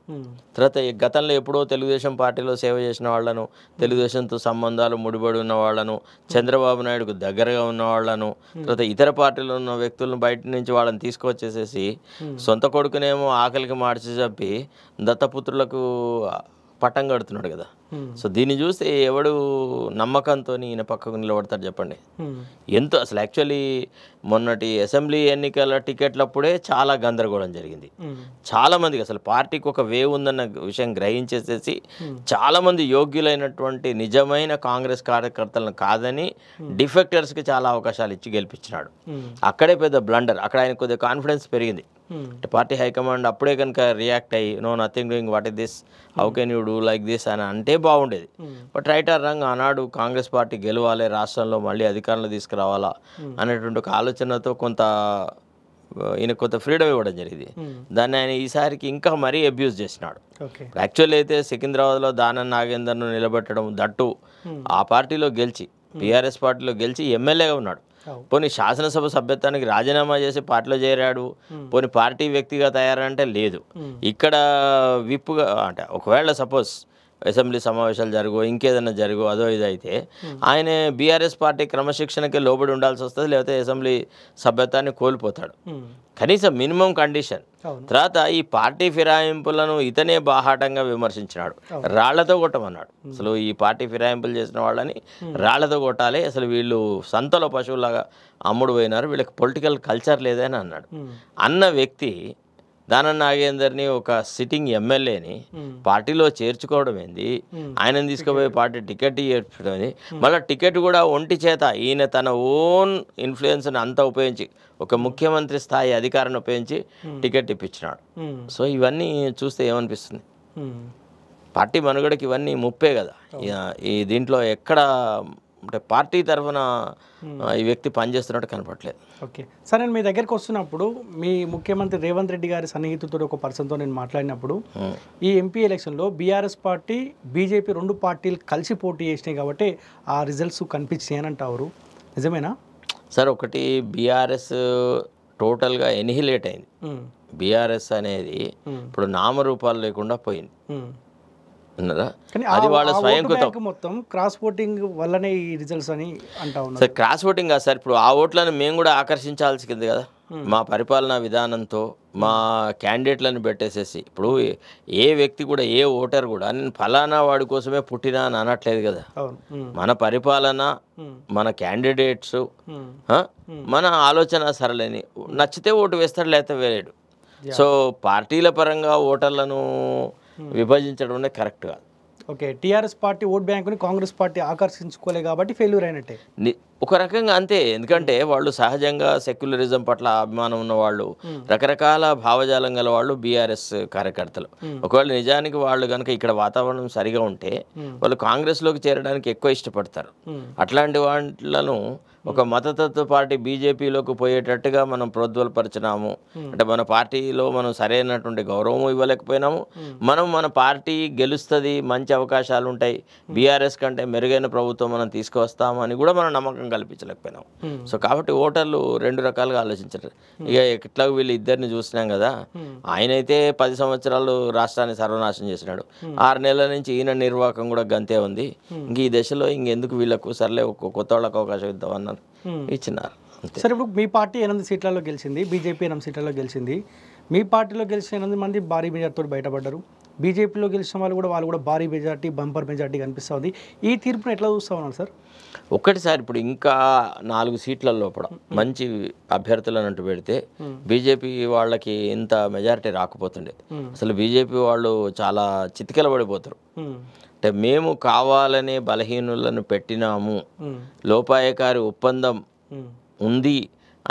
తర్వాత గతంలో ఎప్పుడో తెలుగుదేశం పార్టీలో సేవ చేసిన వాళ్ళను తెలుగుదేశంతో సంబంధాలు ముడిపడి ఉన్న వాళ్ళను చంద్రబాబు నాయుడుకు దగ్గరగా ఉన్న వాళ్ళను తర్వాత ఇతర పార్టీలో ఉన్న వ్యక్తులను బయట నుంచి వాళ్ళని తీసుకొచ్చేసేసి సొంత కొడుకునేమో ఆకలికి మార్చి చెప్పి దత్తపుత్రులకు పటం కడుతున్నాడు కదా సో దీన్ని చూస్తే ఎవడు నమ్మకంతో ఈయన పక్కకు నిలబడతాడు చెప్పండి ఎంతో అసలు యాక్చువల్లీ మొన్నటి అసెంబ్లీ ఎన్నికల టికెట్లప్పుడే చాలా గందరగోళం జరిగింది చాలామందికి అసలు పార్టీకి ఒక వేవ్ ఉందన్న విషయం గ్రహించేసేసి చాలామంది యోగ్యులైనటువంటి నిజమైన కాంగ్రెస్ కార్యకర్తలను కాదని డిఫెక్టర్స్కి చాలా అవకాశాలు ఇచ్చి గెలిపించినాడు అక్కడే పెద్ద బ్లండర్ అక్కడ ఆయన కొద్దిగా కాన్ఫిడెన్స్ పెరిగింది అంటే పార్టీ హైకమాండ్ అప్పుడే కనుక రియాక్ట్ అయ్యి no nothing doing what is this how can you do like this అని అంటే బాగుండేది బట్ రైట్ ఆర్ రంగ్ ఆనాడు కాంగ్రెస్ పార్టీ గెలవాలి రాష్ట్రంలో మళ్ళీ అధికారంలో తీసుకురావాలా అనేటువంటి ఒక ఆలోచనతో కొంత ఈయన కొంత ఫ్రీడమ్ ఇవ్వడం జరిగింది దాన్ని ఆయన ఈసారికి ఇంకా మరీ అబ్యూజ్ చేసినాడు యాక్చువల్ అయితే సికింద్రాబాద్లో దాన నాగేందర్ను నిలబెట్టడం దట్టు ఆ పార్టీలో గెలిచి పిఆర్ఎస్ hmm. పార్టీలో గెలిచి ఎమ్మెల్యేగా ఉన్నాడు పోనీ శాసనసభ సభ్యత్వానికి రాజీనామా చేసి పార్టీలో చేరాడు పోనీ పార్టీ వ్యక్తిగా తయారంటే లేదు ఇక్కడ విప్పుగా అంటే ఒకవేళ సపోజ్ అసెంబ్లీ సమావేశాలు జరుగు ఇంకేదైనా జరుగు అదో ఇదైతే ఆయన బీఆర్ఎస్ పార్టీ క్రమశిక్షణకే లోబడి ఉండాల్సి వస్తుంది లేకపోతే అసెంబ్లీ సభ్యత్వాన్ని కోల్పోతాడు కనీసం మినిమం కండిషన్ తర్వాత ఈ పార్టీ ఫిరాయింపులను ఇతనే బాహాటంగా విమర్శించినాడు రాళ్లతో కొట్టమన్నాడు అసలు ఈ పార్టీ ఫిరాయింపులు చేసిన వాళ్ళని రాళ్లతో కొట్టాలి అసలు వీళ్ళు సంతలో పశువులాగా అమ్ముడు పోయినారు వీళ్ళకి పొలిటికల్ కల్చర్ లేదని అన్నాడు అన్న వ్యక్తి దాన నాగేందర్ని ఒక సిట్టింగ్ ఎమ్మెల్యేని hmm. పార్టీలో చేర్చుకోవడం ఏంది hmm. ఆయనని తీసుకుపోయి పార్టీ టికెట్ ఇవ్వడం ఏంది మళ్ళీ టికెట్ కూడా ఒంటి చేత ఈయన తన ఓన్ ఇన్ఫ్లుయెన్స్ని అంతా ఉపయోగించి ఒక hmm. ముఖ్యమంత్రి స్థాయి అధికారాన్ని ఉపయోగించి టికెట్ ఇప్పించినాడు సో ఇవన్నీ చూస్తే ఏమనిపిస్తుంది పార్టీ మనుగడకి ఇవన్నీ ముప్పే కదా ఈ దీంట్లో ఎక్కడ అంటే పార్టీ తరఫున ఈ వ్యక్తి పనిచేస్తున్నట్టు కనపడలేదు ఓకే సార్ నేను మీ దగ్గరకు వస్తున్నప్పుడు మీ ముఖ్యమంత్రి రేవంత్ రెడ్డి గారి సన్నిహితులతో ఒక పర్సన్తో నేను మాట్లాడినప్పుడు ఈ ఎంపీ ఎలక్షన్లో బీఆర్ఎస్ పార్టీ బీజేపీ రెండు పార్టీలు కలిసి పోటీ చేసినాయి కాబట్టి ఆ రిజల్ట్స్ కనిపించాయి అని అంటారు నిజమేనా సార్ ఒకటి బీఆర్ఎస్ టోటల్గా ఎనిహిలేట్ అయింది బీఆర్ఎస్ అనేది ఇప్పుడు నామరూపాలు లేకుండా పోయింది ఉన్నదా అది వాళ్ళ స్వయంకృతం మొత్తం క్రాస్ ఓటింగ్ వల్లనే ఈ రిజల్ట్స్ అని అంటా సార్ క్రాస్ ఓటింగ్ కాదు సార్ ఇప్పుడు ఆ ఓట్లను మేము కూడా ఆకర్షించాల్సింది కదా మా పరిపాలనా విధానంతో మా క్యాండిడేట్లను పెట్టేసేసి ఇప్పుడు ఏ వ్యక్తి కూడా ఏ ఓటర్ కూడా నేను ఫలానా వాడి కోసమే పుట్టినా అని అనట్లేదు కదా మన పరిపాలన మన క్యాండిడేట్స్ మన ఆలోచన సరలేని నచ్చితే ఓటు వేస్తాడు లేకపోతే వేయడు సో పార్టీల పరంగా ఓటర్లను విభజించడం అనేది కరెక్ట్ కాదు ఓకే టీఆర్ఎస్ పార్టీ ఓట్ బ్యాంకుని కాంగ్రెస్ పార్టీ ఆకర్షించుకోలే కాబట్టి ఫెయిల్యూర్ అయినట్టే ఒక రకంగా అంతే ఎందుకంటే hmm. వాళ్ళు సహజంగా సెక్యులరిజం పట్ల అభిమానం ఉన్న వాళ్ళు hmm. రకరకాల భావజాలం గల వాళ్ళు బీఆర్ఎస్ కార్యకర్తలు hmm. ఒకవేళ నిజానికి వాళ్ళు కనుక ఇక్కడ వాతావరణం సరిగా ఉంటే వాళ్ళు కాంగ్రెస్లోకి చేరడానికి ఎక్కువ ఇష్టపడతారు అట్లాంటి వాళ్ళను ఒక మతతత్వ పార్టీ బీజేపీలోకి పోయేటట్టుగా మనం ప్రోద్వలపరిచినాము అంటే మన పార్టీలో మనం సరైనటువంటి గౌరవం ఇవ్వలేకపోయినాము మనం మన పార్టీ గెలుస్తుంది మంచి అవకాశాలు ఉంటాయి బీఆర్ఎస్ కంటే మెరుగైన ప్రభుత్వం మనం తీసుకువస్తాము అని కూడా మనం నమ్మకం కల్పించలేకపోయినాము సో కాబట్టి ఓటర్లు రెండు రకాలుగా ఆలోచించారు ఇక ఎట్లా వీళ్ళు ఇద్దరిని చూసినాం కదా ఆయనైతే పది సంవత్సరాలు రాష్ట్రాన్ని సర్వనాశం చేసినాడు ఆరు నెలల నుంచి ఈయన నిర్వాహకం కూడా గంతే ఉంది ఇంక ఈ దశలో ఇంకెందుకు వీళ్ళకు సర్లే కొత్త వాళ్ళకు అవకాశం ఇద్దామన్న ఇచ్చినారు hmm. ఇచ్చినారు సరే ఇప్పుడు మీ పార్టీ ఎనిమిది సీట్లలో గెలిచింది బీజేపీ ఎనిమిది సీట్లలో గెలిచింది మీ పార్టీలో గెలిచిన ఎనిమిది మంది భారీ మెజార్టీతో బయటపడ్డారు బీజేపీలో గెలిచిన వాళ్ళు కూడా వాళ్ళు కూడా భారీ మెజార్టీ బంపర్ మెజార్టీ కనిపిస్తుంది ఈ తీర్పును ఎట్లా చూస్తా ఉన్నారు సార్ ఒకటిసారి ఇప్పుడు ఇంకా నాలుగు సీట్ల లోపల hmm. మంచి అభ్యర్థులను అంటూ పెడితే hmm. బీజేపీ వాళ్ళకి ఇంత మెజారిటీ రాకపోతుండే అసలు బీజేపీ వాళ్ళు చాలా చితికెల పడిపోతారు అంటే మేము కావాలనే బలహీనులను పెట్టినాము లోపాయకారి ఒప్పందం ఉంది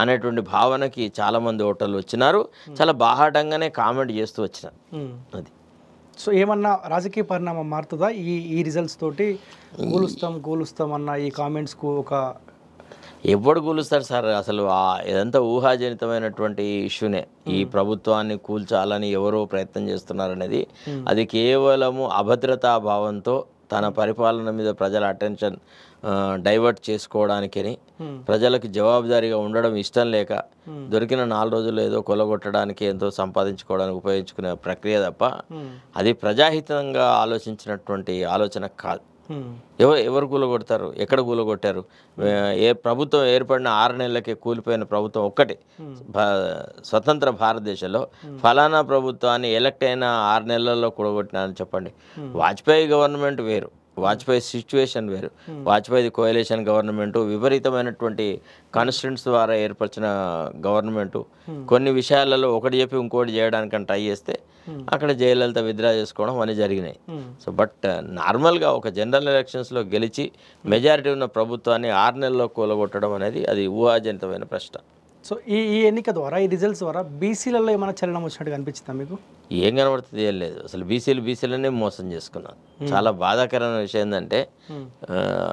అనేటువంటి భావనకి చాలామంది ఓటర్లు వచ్చినారు చాలా బాహాటంగానే కామెంట్ చేస్తూ వచ్చినారు అది సో ఏమన్నా రాజకీయ పరిణామం మారుతుందా ఈ ఈ రిజల్ట్స్ తోటి గోలుస్తాం గోలుస్తాం అన్న ఈ కామెంట్స్కు ఒక ఎవడు కూలుస్తారు సార్ అసలు ఇదంతా ఊహాజనితమైనటువంటి ఇష్యూనే ఈ ప్రభుత్వాన్ని కూల్చాలని ఎవరో ప్రయత్నం చేస్తున్నారనేది అది కేవలము అభద్రతా భావంతో తన పరిపాలన మీద ప్రజల అటెన్షన్ డైవర్ట్ చేసుకోవడానికని ప్రజలకు జవాబుదారీగా ఉండడం ఇష్టం లేక దొరికిన నాలుగు రోజులు ఏదో కొలగొట్టడానికి ఎంతో సంపాదించుకోవడానికి ఉపయోగించుకునే ప్రక్రియ తప్ప అది ప్రజాహితంగా ఆలోచించినటువంటి ఆలోచన కాదు ఎవరు ఎవరు కూలగొడతారు ఎక్కడ కూలగొట్టారు ఏ ప్రభుత్వం ఏర్పడిన ఆరు నెలలకే కూలిపోయిన ప్రభుత్వం ఒక్కటే hmm. స్వతంత్ర భారతదేశంలో ఫలానా ప్రభుత్వాన్ని ఎలక్ట్ అయిన ఆరు నెలల్లో కూలగొట్టినారని అని చెప్పండి hmm. వాజ్పేయి గవర్నమెంట్ వేరు వాజ్పేయి సిచ్యువేషన్ వేరు hmm. వాజ్పేయి కోయలేషన్ గవర్నమెంటు విపరీతమైనటువంటి కాన్స్టెంట్స్ ద్వారా ఏర్పరిచిన గవర్నమెంటు కొన్ని విషయాలలో ఒకటి చెప్పి ఇంకోటి చేయడానికని ట్రై చేస్తే అక్కడ జయలలిత విత్డ్రా చేసుకోవడం అవన్నీ జరిగినాయి సో బట్ uh, నార్మల్గా ఒక జనరల్ ఎలక్షన్స్లో గెలిచి మెజారిటీ ఉన్న ప్రభుత్వాన్ని ఆరు నెలల్లో కూలగొట్టడం అనేది అది ఊహాజనితమైన ప్రశ్న సో ఈ ఈ ఎన్నిక ద్వారా ఈ రిజల్ట్స్ ద్వారా బీసీలలో ఏమైనా చలనం వచ్చినట్టు అనిపిస్తుందా మీకు ఏం కనబడుతుంది ఏం లేదు అసలు బీసీలు బీసీలనే మోసం చేసుకున్నారు చాలా బాధాకరమైన విషయం ఏంటంటే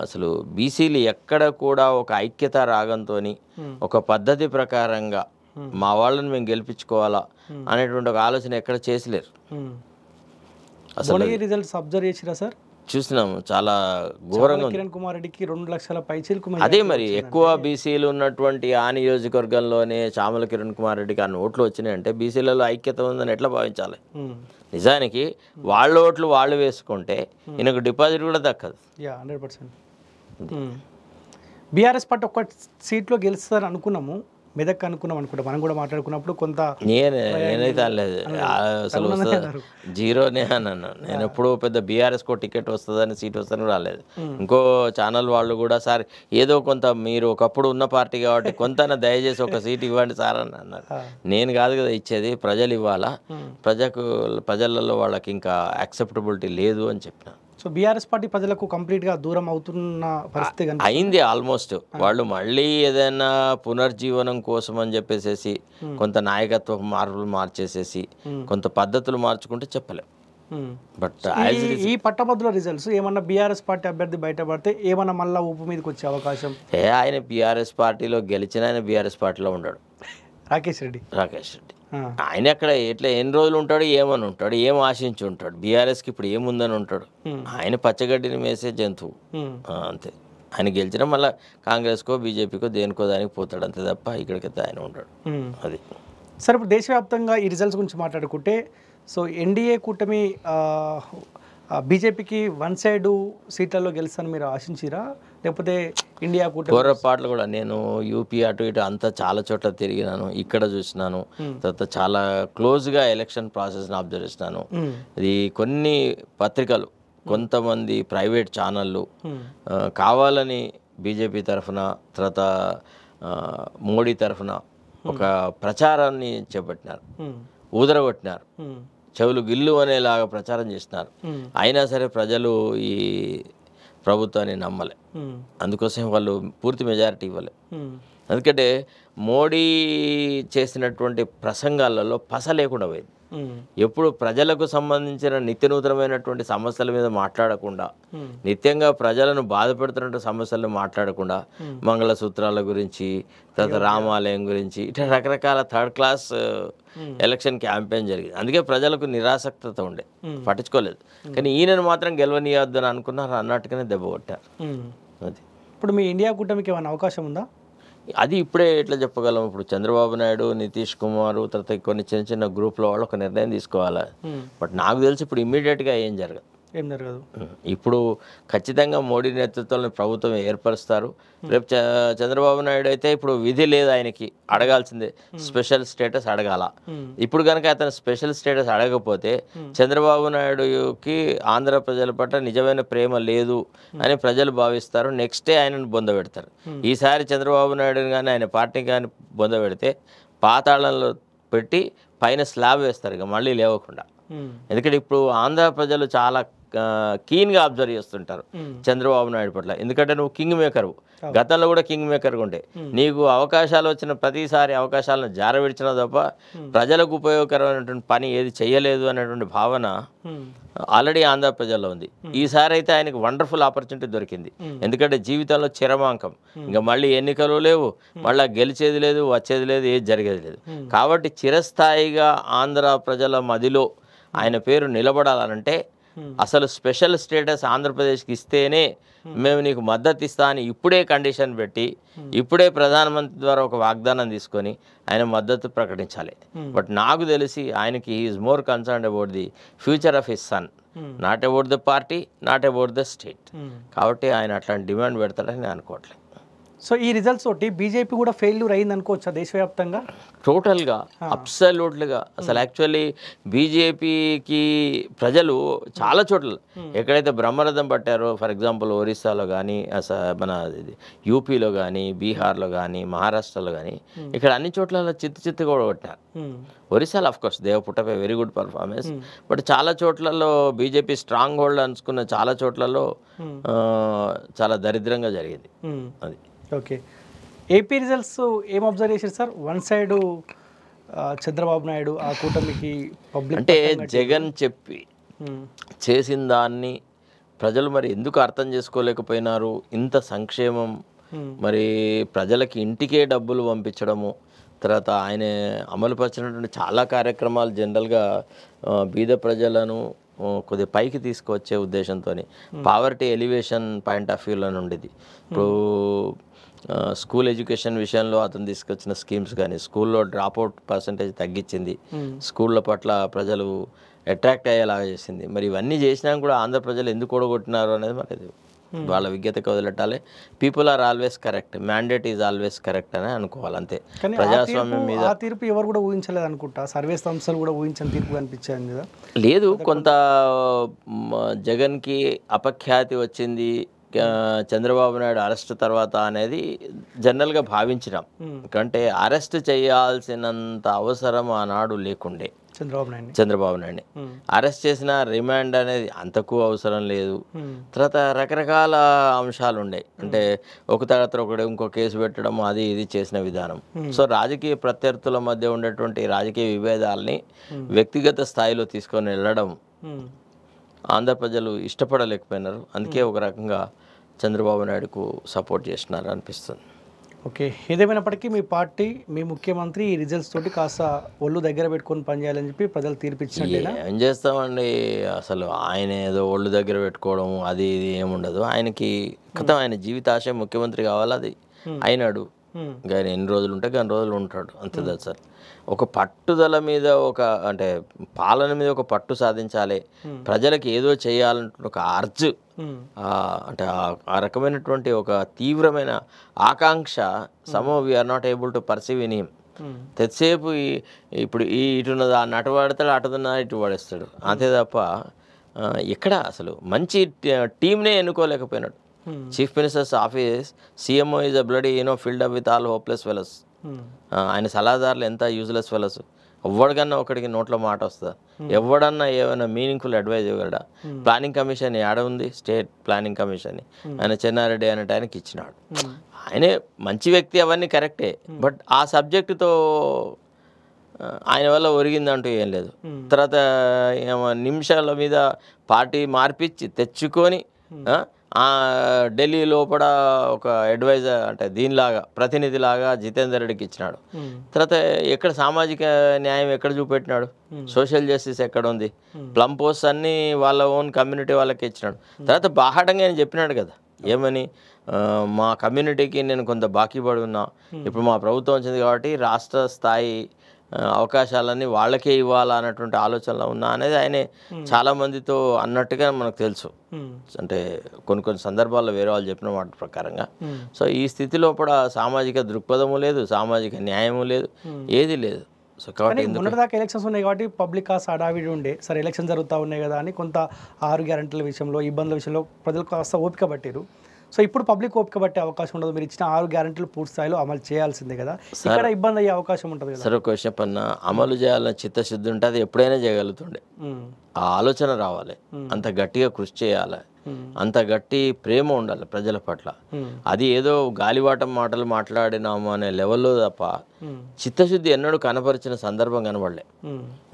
అసలు బీసీలు ఎక్కడ కూడా ఒక ఐక్యత రాగంతో ఒక పద్ధతి ప్రకారంగా మా వాళ్ళని మేము గెలిపించుకోవాలా అనేటువంటి ఒక ఆలోచన ఎక్కడ చేసలేరు అసలు రిజల్ట్స్ అబ్జర్వ్ చేసిరా సార్ చూసినాము చాలా ఘోరంగా కిరణ్ కుమార్ రెడ్డికి రెండు లక్షల అదే మరి ఎక్కువ బీసీలు ఉన్నటువంటి ఆ నియోజకవర్గంలోనే చామల కిరణ్ కుమార్ రెడ్డికి ఆ ఓట్లు వచ్చినాయి అంటే బీసీలలో ఐక్యత ఉందని ఎట్లా భావించాలి నిజానికి వాళ్ళ ఓట్లు వాళ్ళు వేసుకుంటే ఈయనకు డిపాజిట్ కూడా దక్కదు హండ్రెడ్ పర్సెంట్ బీఆర్ఎస్ పార్టీ ఒక్క సీట్లో గెలుస్తారు అనుకున్నాము మెదక్ అనుకున్నాం అనుకుంటా మనం కూడా మాట్లాడుకున్నప్పుడు కొంత నేను నేనైతే అనలేదు అసలు జీరోనే అని అన్నాను నేను ఎప్పుడూ పెద్ద బీఆర్ఎస్కో టికెట్ వస్తుందని సీట్ వస్తుందని రాలేదు ఇంకో ఛానల్ వాళ్ళు కూడా సార్ ఏదో కొంత మీరు ఒకప్పుడు ఉన్న పార్టీ కాబట్టి కొంత దయచేసి ఒక సీట్ ఇవ్వండి సార్ అని అన్నారు నేను కాదు కదా ఇచ్చేది ప్రజలు ఇవ్వాలా ప్రజకు ప్రజలలో వాళ్ళకి ఇంకా యాక్సెప్టబిలిటీ లేదు అని చెప్పిన సో బీఆర్ఎస్ పార్టీ ప్రజలకు కంప్లీట్గా దూరం అవుతున్న పరిస్థితి అయింది ఆల్మోస్ట్ వాళ్ళు మళ్ళీ ఏదైనా పునర్జీవనం కోసం అని చెప్పేసేసి కొంత నాయకత్వ మార్పులు మార్చేసేసి కొంత పద్ధతులు మార్చుకుంటే చెప్పలేం బట్ ఈ పట్టభద్రుల రిజల్ట్స్ ఏమన్నా బీఆర్ఎస్ పార్టీ అభ్యర్థి బయటపడితే ఏమన్నా మళ్ళీ ఊపు మీదకి వచ్చే అవకాశం ఏ ఆయన బీఆర్ఎస్ పార్టీలో గెలిచిన ఆయన బీఆర్ఎస్ పార్టీలో ఉండడు రాకేష్ రెడ్డి రాకేష్ రెడ్డి ఆయన ఎక్కడ ఎట్లా ఎన్ని రోజులు ఉంటాడు ఏమని ఉంటాడు ఏం ఆశించి ఉంటాడు బీఆర్ఎస్కి ఇప్పుడు ఏముందని ఉంటాడు ఆయన పచ్చగడ్డిని మేసే జంతువు అంతే ఆయన గెలిచినా మళ్ళీ కాంగ్రెస్కో బీజేపీకో దేనికో దానికి పోతాడు అంతే తప్ప ఇక్కడికైతే ఆయన ఉంటాడు అది సరే ఇప్పుడు దేశవ్యాప్తంగా ఈ రిజల్ట్స్ గురించి మాట్లాడుకుంటే సో ఎన్డీఏ కూటమి బీజేపీకి వన్ సైడ్ సీట్లలో గెలుస్తాను మీరు ఆశించిరా లేకపోతే ఇండియా పొరపాట్లు కూడా నేను యూపీ అటు ఇటు అంతా చాలా చోట్ల తిరిగినాను ఇక్కడ చూసినాను తర్వాత చాలా క్లోజ్గా ఎలక్షన్ ప్రాసెస్ని అబ్జర్వ్ చేసినాను ఇది కొన్ని పత్రికలు కొంతమంది ప్రైవేట్ ఛానళ్ళు కావాలని బీజేపీ తరఫున తర్వాత మోడీ తరఫున ఒక ప్రచారాన్ని చేపట్టినారు ఊదరగొట్టినారు చెవులు గిల్లు అనేలాగా ప్రచారం చేస్తున్నారు అయినా సరే ప్రజలు ఈ ప్రభుత్వాన్ని నమ్మలే అందుకోసం వాళ్ళు పూర్తి మెజారిటీ ఇవ్వలే ఎందుకంటే మోడీ చేసినటువంటి ప్రసంగాలలో పస లేకుండా పోయింది ఎప్పుడు ప్రజలకు సంబంధించిన నిత్య నూతనమైనటువంటి సమస్యల మీద మాట్లాడకుండా నిత్యంగా ప్రజలను బాధ పెడుతున్న సమస్యలను మాట్లాడకుండా మంగళసూత్రాల గురించి తర్వాత రామాలయం గురించి ఇట్లా రకరకాల థర్డ్ క్లాస్ ఎలక్షన్ క్యాంపెయిన్ జరిగింది అందుకే ప్రజలకు నిరాసక్తత ఉండే పట్టించుకోలేదు కానీ ఈయనను మాత్రం గెలవనీయొద్దని అనుకున్నారు అన్నట్టుగానే దెబ్బ కొట్టారు అది ఇప్పుడు మీ ఇండియా కూటమికి ఏమైనా అవకాశం ఉందా అది ఇప్పుడే ఎట్లా చెప్పగలం ఇప్పుడు చంద్రబాబు నాయుడు నితీష్ కుమార్ తర్వాత కొన్ని చిన్న చిన్న గ్రూప్ల వాళ్ళు ఒక నిర్ణయం తీసుకోవాలి బట్ నాకు తెలిసి ఇప్పుడు ఇమ్మీడియట్గా ఏం జరగదు ఏం జరగదు ఇప్పుడు ఖచ్చితంగా మోడీ నేతృత్వంలో ప్రభుత్వం ఏర్పరుస్తారు రేపు చంద్రబాబు నాయుడు అయితే ఇప్పుడు విధి లేదు ఆయనకి అడగాల్సిందే స్పెషల్ స్టేటస్ అడగాల ఇప్పుడు కనుక అతను స్పెషల్ స్టేటస్ అడగకపోతే చంద్రబాబు నాయుడుకి ఆంధ్ర ప్రజల పట్ల నిజమైన ప్రేమ లేదు అని ప్రజలు భావిస్తారు నెక్స్ట్ డే ఆయనను పెడతారు ఈసారి చంద్రబాబు నాయుడుని కానీ ఆయన పార్టీని కానీ పెడితే పాతాళంలో పెట్టి పైన స్లాబ్ వేస్తారు ఇక మళ్ళీ లేవకుండా ఎందుకంటే ఇప్పుడు ఆంధ్ర ప్రజలు చాలా కీన్గా అబ్జర్వ్ చేస్తుంటారు hmm. చంద్రబాబు నాయుడు పట్ల ఎందుకంటే నువ్వు కింగ్ మేకర్ గతంలో కూడా కింగ్ మేకర్గా ఉండే hmm. నీకు అవకాశాలు వచ్చిన ప్రతిసారి అవకాశాలను జారవిడిచిన తప్ప hmm. ప్రజలకు ఉపయోగకరమైనటువంటి పని ఏది చేయలేదు అనేటువంటి భావన ఆల్రెడీ ఆంధ్ర ప్రజల్లో ఉంది ఈసారి అయితే ఆయనకు వండర్ఫుల్ ఆపర్చునిటీ దొరికింది ఎందుకంటే జీవితంలో చిరమాంకం ఇంకా మళ్ళీ ఎన్నికలు లేవు మళ్ళీ గెలిచేది లేదు వచ్చేది లేదు ఏది జరిగేది లేదు కాబట్టి చిరస్థాయిగా ఆంధ్ర ప్రజల మదిలో ఆయన పేరు నిలబడాలనంటే అసలు స్పెషల్ స్టేటస్ ఆంధ్రప్రదేశ్కి ఇస్తేనే మేము నీకు మద్దతు ఇస్తా అని ఇప్పుడే కండిషన్ పెట్టి ఇప్పుడే ప్రధానమంత్రి ద్వారా ఒక వాగ్దానం తీసుకొని ఆయన మద్దతు ప్రకటించాలి బట్ నాకు తెలిసి ఆయనకి is more concern about the future of his son not about the party not about the state కాబట్టి ఆయన అట్లాంటి డిమాండ్ పెడతాడని నేను అనుకోవట్లేదు సో ఈ రిజల్ట్స్ తోటి బీజేపీ కూడా ఫెయిల్యూర్ అయింది అనుకోవచ్చు దేశవ్యాప్తంగా టోటల్గా అబ్సల్యూట్లుగా అసలు యాక్చువల్లీ hmm. బీజేపీకి ప్రజలు చాలా చోట్ల hmm. ఎక్కడైతే బ్రహ్మరథం పట్టారో ఫర్ ఎగ్జాంపుల్ ఒరిస్సాలో కానీ మన యూపీలో కానీ బీహార్లో కానీ మహారాష్ట్రలో కానీ hmm. ఇక్కడ అన్ని చోట్ల చిత్తు చిత్తు కూడా కొట్టారు ఒరిస్సాలో కోర్స్ దేవ పుట్టపై వెరీ గుడ్ పర్ఫార్మెన్స్ బట్ చాలా చోట్లలో బీజేపీ స్ట్రాంగ్ హోల్డ్ అనుకున్న చాలా చోట్లలో చాలా దరిద్రంగా జరిగింది అది ఓకే ఏపీ రిజల్ట్స్ ఏం అబ్జర్వ్ చేశారు sir one side Chandrababu Naidu ఆ కూటమికి పబ్లిక్ అంటే జగన్ చెప్పి hmm. చేసిన దాన్ని ప్రజలు మరి ఎందుకు అర్థం చేసుకోలేకపోయినారు ఇంత సంక్షేమం hmm. మరి ప్రజలకి ఇంటికే డబ్బులు పంపించడము తర్వాత ఆయన అమలుపరిచినటువంటి చాలా కార్యక్రమాలు జనరల్గా బీద ప్రజలను కొద్ది పైకి తీసుకువచ్చే ఉద్దేశంతో పావర్టీ ఎలివేషన్ పాయింట్ ఆఫ్ వ్యూలో ఉండేది ఇప్పుడు స్కూల్ ఎడ్యుకేషన్ విషయంలో అతను తీసుకొచ్చిన స్కీమ్స్ కానీ స్కూల్లో డ్రాప్అవుట్ పర్సంటేజ్ తగ్గించింది స్కూళ్ళ పట్ల ప్రజలు అట్రాక్ట్ అయ్యేలాగా చేసింది మరి ఇవన్నీ చేసినా కూడా ఆంధ్ర ప్రజలు ఎందుకు కూడగొట్టినారు అనేది మనది వాళ్ళ విజ్ఞతకు వదిలెట్టాలి people are always correct mandate is always correct అని అనుకోవాలి అంతే ప్రజాస్వామ్యం మీద తీర్పు ఎవరు కూడా ఊహించలేదు అనుకుంటా సర్వే సంస్థలు కూడా ఊహించని తీర్పు కనిపించాయి కదా లేదు కొంత జగన్కి అపఖ్యాతి వచ్చింది చంద్రబాబు నాయుడు అరెస్ట్ తర్వాత అనేది జనరల్గా భావించినాం ఎందుకంటే అరెస్ట్ చేయాల్సినంత అవసరం ఆనాడు లేకుండే చంద్రబాబు నాయుడు చంద్రబాబు నాయుడు అరెస్ట్ చేసిన రిమాండ్ అనేది అంతకు అవసరం లేదు తర్వాత రకరకాల అంశాలు ఉండే అంటే ఒక తర్వాత ఒకటి ఇంకో కేసు పెట్టడం అది ఇది చేసిన విధానం సో రాజకీయ ప్రత్యర్థుల మధ్య ఉండేటువంటి రాజకీయ విభేదాలని వ్యక్తిగత స్థాయిలో తీసుకొని వెళ్ళడం ఆంధ్ర ప్రజలు ఇష్టపడలేకపోయినారు అందుకే ఒక రకంగా చంద్రబాబు నాయుడుకు సపోర్ట్ చేస్తున్నారు అనిపిస్తుంది ఓకే ఏదేమైనప్పటికీ మీ పార్టీ మీ ముఖ్యమంత్రి ఈ రిజల్ట్స్ తోటి కాస్త ఒళ్ళు దగ్గర పెట్టుకొని పనిచేయాలని చెప్పి ప్రజలు తీర్పిచ్చినట్టు ఏం చేస్తామండి అసలు ఆయన ఏదో ఒళ్ళు దగ్గర పెట్టుకోవడం అది ఇది ఏముండదు ఆయనకి కథం ఆయన జీవితాశయం ముఖ్యమంత్రి కావాలి అది అయినాడు ఆయన ఎన్ని రోజులు ఉంటే కానీ రోజులు ఉంటాడు అంతే కదా hmm. సార్ ఒక పట్టుదల మీద ఒక అంటే పాలన మీద ఒక పట్టు సాధించాలి hmm. ప్రజలకు ఏదో చేయాలంటున్న ఒక అర్జు hmm. అంటే ఆ రకమైనటువంటి ఒక తీవ్రమైన ఆకాంక్ష some we're not able to perceive in him ఈ ఇప్పుడు ఈ ఇటున్నది ఆ నటు వాడతాడు అటున్నా ఇటు వాడేస్తాడు అంతే తప్ప ఇక్కడ అసలు మంచి టీంనే ఎన్నుకోలేకపోయినాడు chief minister's office CMO is a blood you know filled up with all hopeless fellows ఆయన సలహాదారులు ఎంత యూజ్లెస్ వెలస్ ఎవడికన్నా ఒకడికి నోట్లో మాట వస్తుందా hmm. ఎవడన్నా ఏమైనా మీనింగ్ఫుల్ అడ్వైజ్ ఇవ్వగలడా ప్లానింగ్ కమిషన్ ఏడ ఉంది స్టేట్ ప్లానింగ్ కమిషన్ ఆయన చెన్నారెడ్డి అనేటి ఆయనకి ఇచ్చినాడు hmm. ఆయనే మంచి వ్యక్తి అవన్నీ కరెక్టే hmm. బట్ ఆ సబ్జెక్టుతో ఆయన వల్ల ఒరిగిందంటూ ఏం లేదు తర్వాత నిమిషాల మీద పార్టీ మార్పిచ్చి తెచ్చుకొని ఢిల్లీ లోపల ఒక అడ్వైజర్ అంటే దీనిలాగా ప్రతినిధిలాగా జితేందర్ రెడ్డికి ఇచ్చినాడు తర్వాత ఎక్కడ సామాజిక న్యాయం ఎక్కడ చూపెట్టినాడు సోషల్ జస్టిస్ ఎక్కడ ఉంది ప్లం పోస్ట్ అన్నీ వాళ్ళ ఓన్ కమ్యూనిటీ వాళ్ళకి ఇచ్చినాడు తర్వాత బాహాటంగా నేను చెప్పినాడు కదా ఏమని మా కమ్యూనిటీకి నేను కొంత బాకీ పడి ఉన్నా ఇప్పుడు మా ప్రభుత్వం వచ్చింది కాబట్టి రాష్ట్ర స్థాయి అవకాశాలన్నీ వాళ్ళకే ఇవ్వాలా అన్నటువంటి ఆలోచనలో ఉన్నా అనేది ఆయనే మందితో అన్నట్టుగా మనకు తెలుసు అంటే కొన్ని కొన్ని సందర్భాల్లో వేరే వాళ్ళు చెప్పిన వాటి ప్రకారంగా సో ఈ స్థితిలో కూడా సామాజిక దృక్పథము లేదు సామాజిక న్యాయము లేదు ఏది లేదు సో కాబట్టి ఎలక్షన్స్ ఉన్నాయి కాబట్టి పబ్లిక్ కాస్త అడావిడి ఉండే సరే ఎలక్షన్ జరుగుతూ ఉన్నాయి కదా అని కొంత ఆరు గ్యారంటీల విషయంలో ఇబ్బందుల విషయంలో ప్రజలు కాస్త ఓపిక పట్టారు సో ఇప్పుడు పబ్లిక్ ఓపిక పట్టే అవకాశం ఉండదు మీరు ఇచ్చిన ఆరు గ్యారంటీలు పూర్తి స్థాయిలో అమలు చేయాల్సిందే కదా ఇక్కడ ఇబ్బంది అయ్యే అవకాశం ఉంటుంది సరే క్వశ్చన్ ఒక విషయం అమలు చేయాలని చిత్తశుద్ధి ఉంటే అది ఎప్పుడైనా చేయగలుగుతుండే ఆ ఆలోచన రావాలి అంత గట్టిగా కృషి చేయాలి అంత గట్టి ప్రేమ ఉండాలి ప్రజల పట్ల అది ఏదో గాలివాటం మాటలు మాట్లాడినాము అనే లెవెల్లో తప్ప చిత్తశుద్ధి ఎన్నడూ కనపరిచిన సందర్భం కనబడలే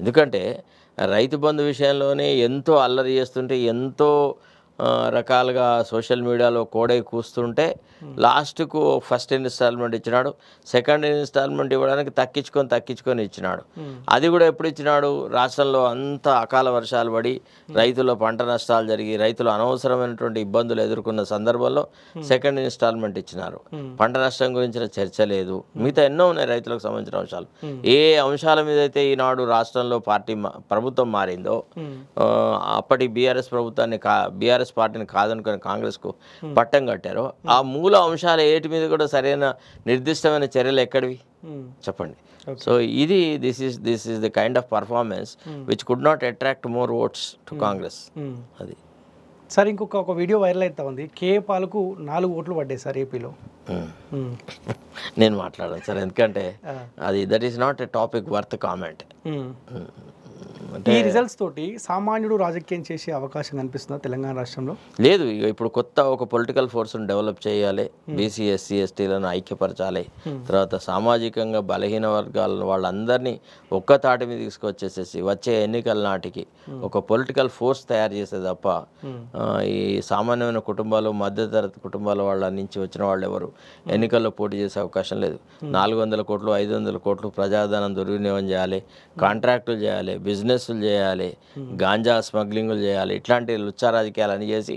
ఎందుకంటే రైతు బంధు విషయంలోనే ఎంతో అల్లరి చేస్తుంటే ఎంతో రకాలుగా సోషల్ మీడియాలో కోడై కూస్తుంటే లాస్ట్కు ఫస్ట్ ఇన్స్టాల్మెంట్ ఇచ్చినాడు సెకండ్ ఇన్స్టాల్మెంట్ ఇవ్వడానికి తక్కించుకొని తక్కించుకొని ఇచ్చినాడు అది కూడా ఎప్పుడు ఇచ్చినాడు రాష్ట్రంలో అంత అకాల వర్షాలు పడి రైతుల పంట నష్టాలు జరిగి రైతులు అనవసరమైనటువంటి ఇబ్బందులు ఎదుర్కొన్న సందర్భంలో సెకండ్ ఇన్స్టాల్మెంట్ ఇచ్చినారు పంట నష్టం గురించిన చర్చ లేదు మిగతా ఎన్నో ఉన్నాయి రైతులకు సంబంధించిన అంశాలు ఏ అంశాల మీద అయితే ఈనాడు రాష్ట్రంలో పార్టీ ప్రభుత్వం మారిందో అప్పటి బీఆర్ఎస్ ప్రభుత్వాన్ని బీఆర్ఎస్ కాంగ్రెస్ పార్టీని కాదనుకొని కాంగ్రెస్కు పట్టం కట్టారో ఆ మూల అంశాలు ఏటి మీద కూడా సరైన నిర్దిష్టమైన చర్యలు ఎక్కడివి hmm. చెప్పండి సో ఇది this is this is the kind of performance which could not attract more votes to Congress అది సార్ ఇంకొక ఒక వీడియో వైరల్ అవుతా ఉంది కే పాలకు నాలుగు ఓట్లు పడ్డాయి సార్ ఏపీలో hmm. hmm. నేను మాట్లాడాను సార్ ఎందుకంటే అది that is not a topic worth comment అంటే ఈ రిజల్ట్స్ తోటి సామాన్యుడు రాజకీయం చేసే అవకాశం కనిపిస్తుందా తెలంగాణ రాష్ట్రంలో లేదు ఇక ఇప్పుడు కొత్త ఒక పొలిటికల్ ఫోర్స్ని డెవలప్ చేయాలి బీసీ ఎస్సీ ఎస్టీలను ఐక్యపరచాలి hmm. తర్వాత సామాజికంగా బలహీన వర్గాలను వాళ్ళందరినీ ఒక్క తాటి మీద తీసుకొచ్చేసేసి వచ్చే ఎన్నికల నాటికి hmm. ఒక పొలిటికల్ ఫోర్స్ తయారు చేసే తప్ప hmm. ఈ సామాన్యమైన కుటుంబాలు మధ్యతరగతి కుటుంబాల వాళ్ళ నుంచి వచ్చిన వాళ్ళు ఎవరు ఎన్నికల్లో పోటీ చేసే అవకాశం లేదు నాలుగు వందల కోట్లు ఐదు వందల కోట్లు ప్రజాధనం దుర్వినియోగం చేయాలి కాంట్రాక్టులు చేయాలి బిజినెస్ కేసులు చేయాలి గాంజా స్మగ్లింగులు చేయాలి ఇట్లాంటి లుచ్చా రాజకీయాలని చేసి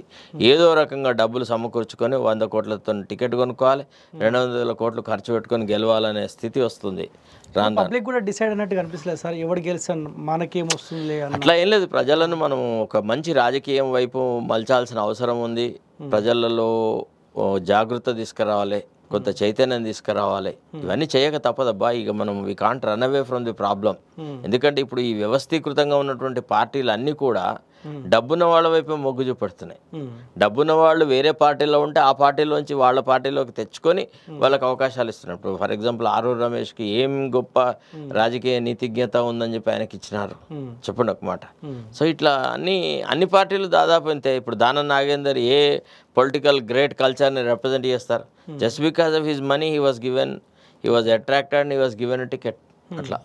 ఏదో రకంగా డబ్బులు సమకూర్చుకొని వంద కోట్లతో టికెట్ కొనుక్కోవాలి రెండు వందల కోట్లు ఖర్చు పెట్టుకొని గెలవాలనే స్థితి వస్తుంది కూడా డిసైడ్ సార్ ఎవడు గెలిచాను వస్తుంది అట్లా ఏం లేదు ప్రజలను మనం ఒక మంచి రాజకీయం వైపు మలచాల్సిన అవసరం ఉంది ప్రజలలో జాగ్రత్త తీసుకురావాలి కొంత చైతన్యం తీసుకురావాలి hmm. ఇవన్నీ చేయక తప్పదబ్బా ఇక మనం we can't run away from the problem ఎందుకంటే ఇప్పుడు ఈ వ్యవస్థీకృతంగా ఉన్నటువంటి పార్టీలు అన్నీ కూడా Hmm. డబ్బున్న వాళ్ళ వైపు మొగ్గు చూపెడుతున్నాయి డబ్బున్న వాళ్ళు వేరే పార్టీలో ఉంటే ఆ పార్టీలోంచి వాళ్ళ పార్టీలోకి తెచ్చుకొని hmm. వాళ్ళకి అవకాశాలు ఇస్తున్నారు ఇప్పుడు ఫర్ ఎగ్జాంపుల్ ఆరూర్ రమేష్కి ఏం గొప్ప hmm. రాజకీయ నీతిజ్ఞత ఉందని చెప్పి ఆయనకి ఇచ్చినారు చెప్పండి ఒక మాట సో ఇట్లా అన్ని అన్ని పార్టీలు దాదాపు అంతే ఇప్పుడు దాన నాగేందర్ ఏ పొలిటికల్ గ్రేట్ కల్చర్ని రిప్రజెంట్ చేస్తారు just because of his money he was given he was attracted he was given ticket అట్లా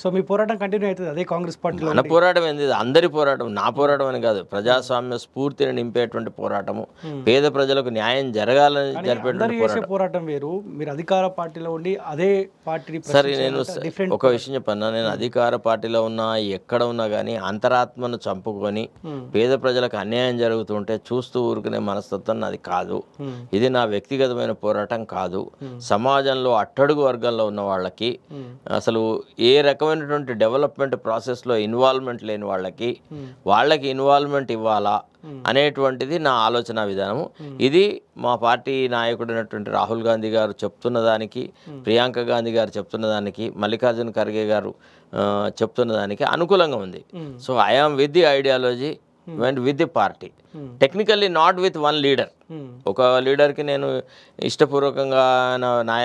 సో మీ పోరాటం కంటిన్యూ అవుతుంది అదే కాంగ్రెస్ పార్టీ మన పోరాటం ఏంది అందరి పోరాటం నా పోరాటం అని కాదు ప్రజాస్వామ్య స్ఫూర్తిని నింపేటువంటి పోరాటము పేద ప్రజలకు న్యాయం జరగాలని జరిపే పోరాటం వేరు మీరు అధికార పార్టీలో ఉండి అదే పార్టీ సరే నేను ఒక విషయం చెప్పాను నేను అధికార పార్టీలో ఉన్నా ఎక్కడ ఉన్నా కానీ అంతరాత్మను చంపుకొని పేద ప్రజలకు అన్యాయం జరుగుతుంటే చూస్తూ ఊరుకునే మనస్తత్వం నాది కాదు ఇది నా వ్యక్తిగతమైన పోరాటం కాదు సమాజంలో అట్టడుగు వర్గంలో ఉన్న వాళ్ళకి అసలు ఏ రకం రకమైనటువంటి డెవలప్మెంట్ ప్రాసెస్లో ఇన్వాల్వ్మెంట్ లేని వాళ్ళకి వాళ్ళకి ఇన్వాల్వ్మెంట్ ఇవ్వాలా అనేటువంటిది నా ఆలోచన విధానము ఇది మా పార్టీ నాయకుడైనటువంటి రాహుల్ గాంధీ గారు చెప్తున్న దానికి ప్రియాంక గాంధీ గారు చెప్తున్న దానికి మల్లికార్జున ఖర్గే గారు చెప్తున్న దానికి అనుకూలంగా ఉంది so I am with the ideology went with the party technically not with one leader ఒక లీడర్కి నేను ఇష్టపూర్వకంగా నా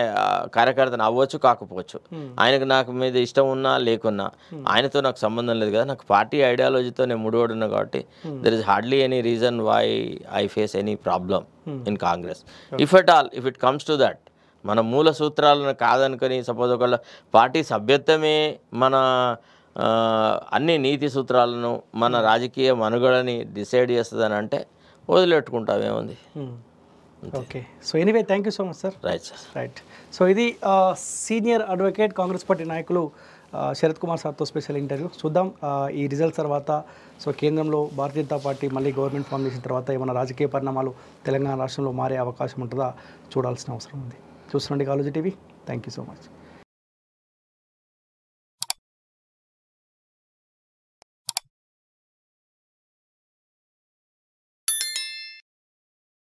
కార్యకర్తను అవ్వచ్చు కాకపోవచ్చు hmm. ఆయనకు నాకు మీద ఇష్టం ఉన్నా లేకున్నా hmm. ఆయనతో నాకు సంబంధం లేదు కదా నాకు పార్టీ ఐడియాలజీతో నేను ముడిపడున్నా కాబట్టి there is hardly any reason why I face any problem in Congress if at all if it comes to that మన మూల సూత్రాలను కాదనుకొని సపోజ్ ఒకళ్ళ పార్టీ సభ్యత్వమే మన అన్ని నీతి సూత్రాలను మన hmm. రాజకీయ మనుగడని డిసైడ్ చేస్తుందని అంటే వదిలేట్టుకుంటామేముంది okay so anyway thank you so much sir right sir right so ఇది సీనియర్ అడ్వకేట్ కాంగ్రెస్ పార్టీ నాయకులు శరత్ కుమార్ సార్తో స్పెషల్ ఇంటర్వ్యూ చూద్దాం ఈ రిజల్ట్స్ తర్వాత సో కేంద్రంలో భారతీయ జనతా పార్టీ మళ్ళీ గవర్నమెంట్ ఫామ్ చేసిన తర్వాత ఏమైనా రాజకీయ పరిణామాలు తెలంగాణ రాష్ట్రంలో మారే అవకాశం ఉంటుందా చూడాల్సిన అవసరం ఉంది చూస్తుండీ college TV thank you so much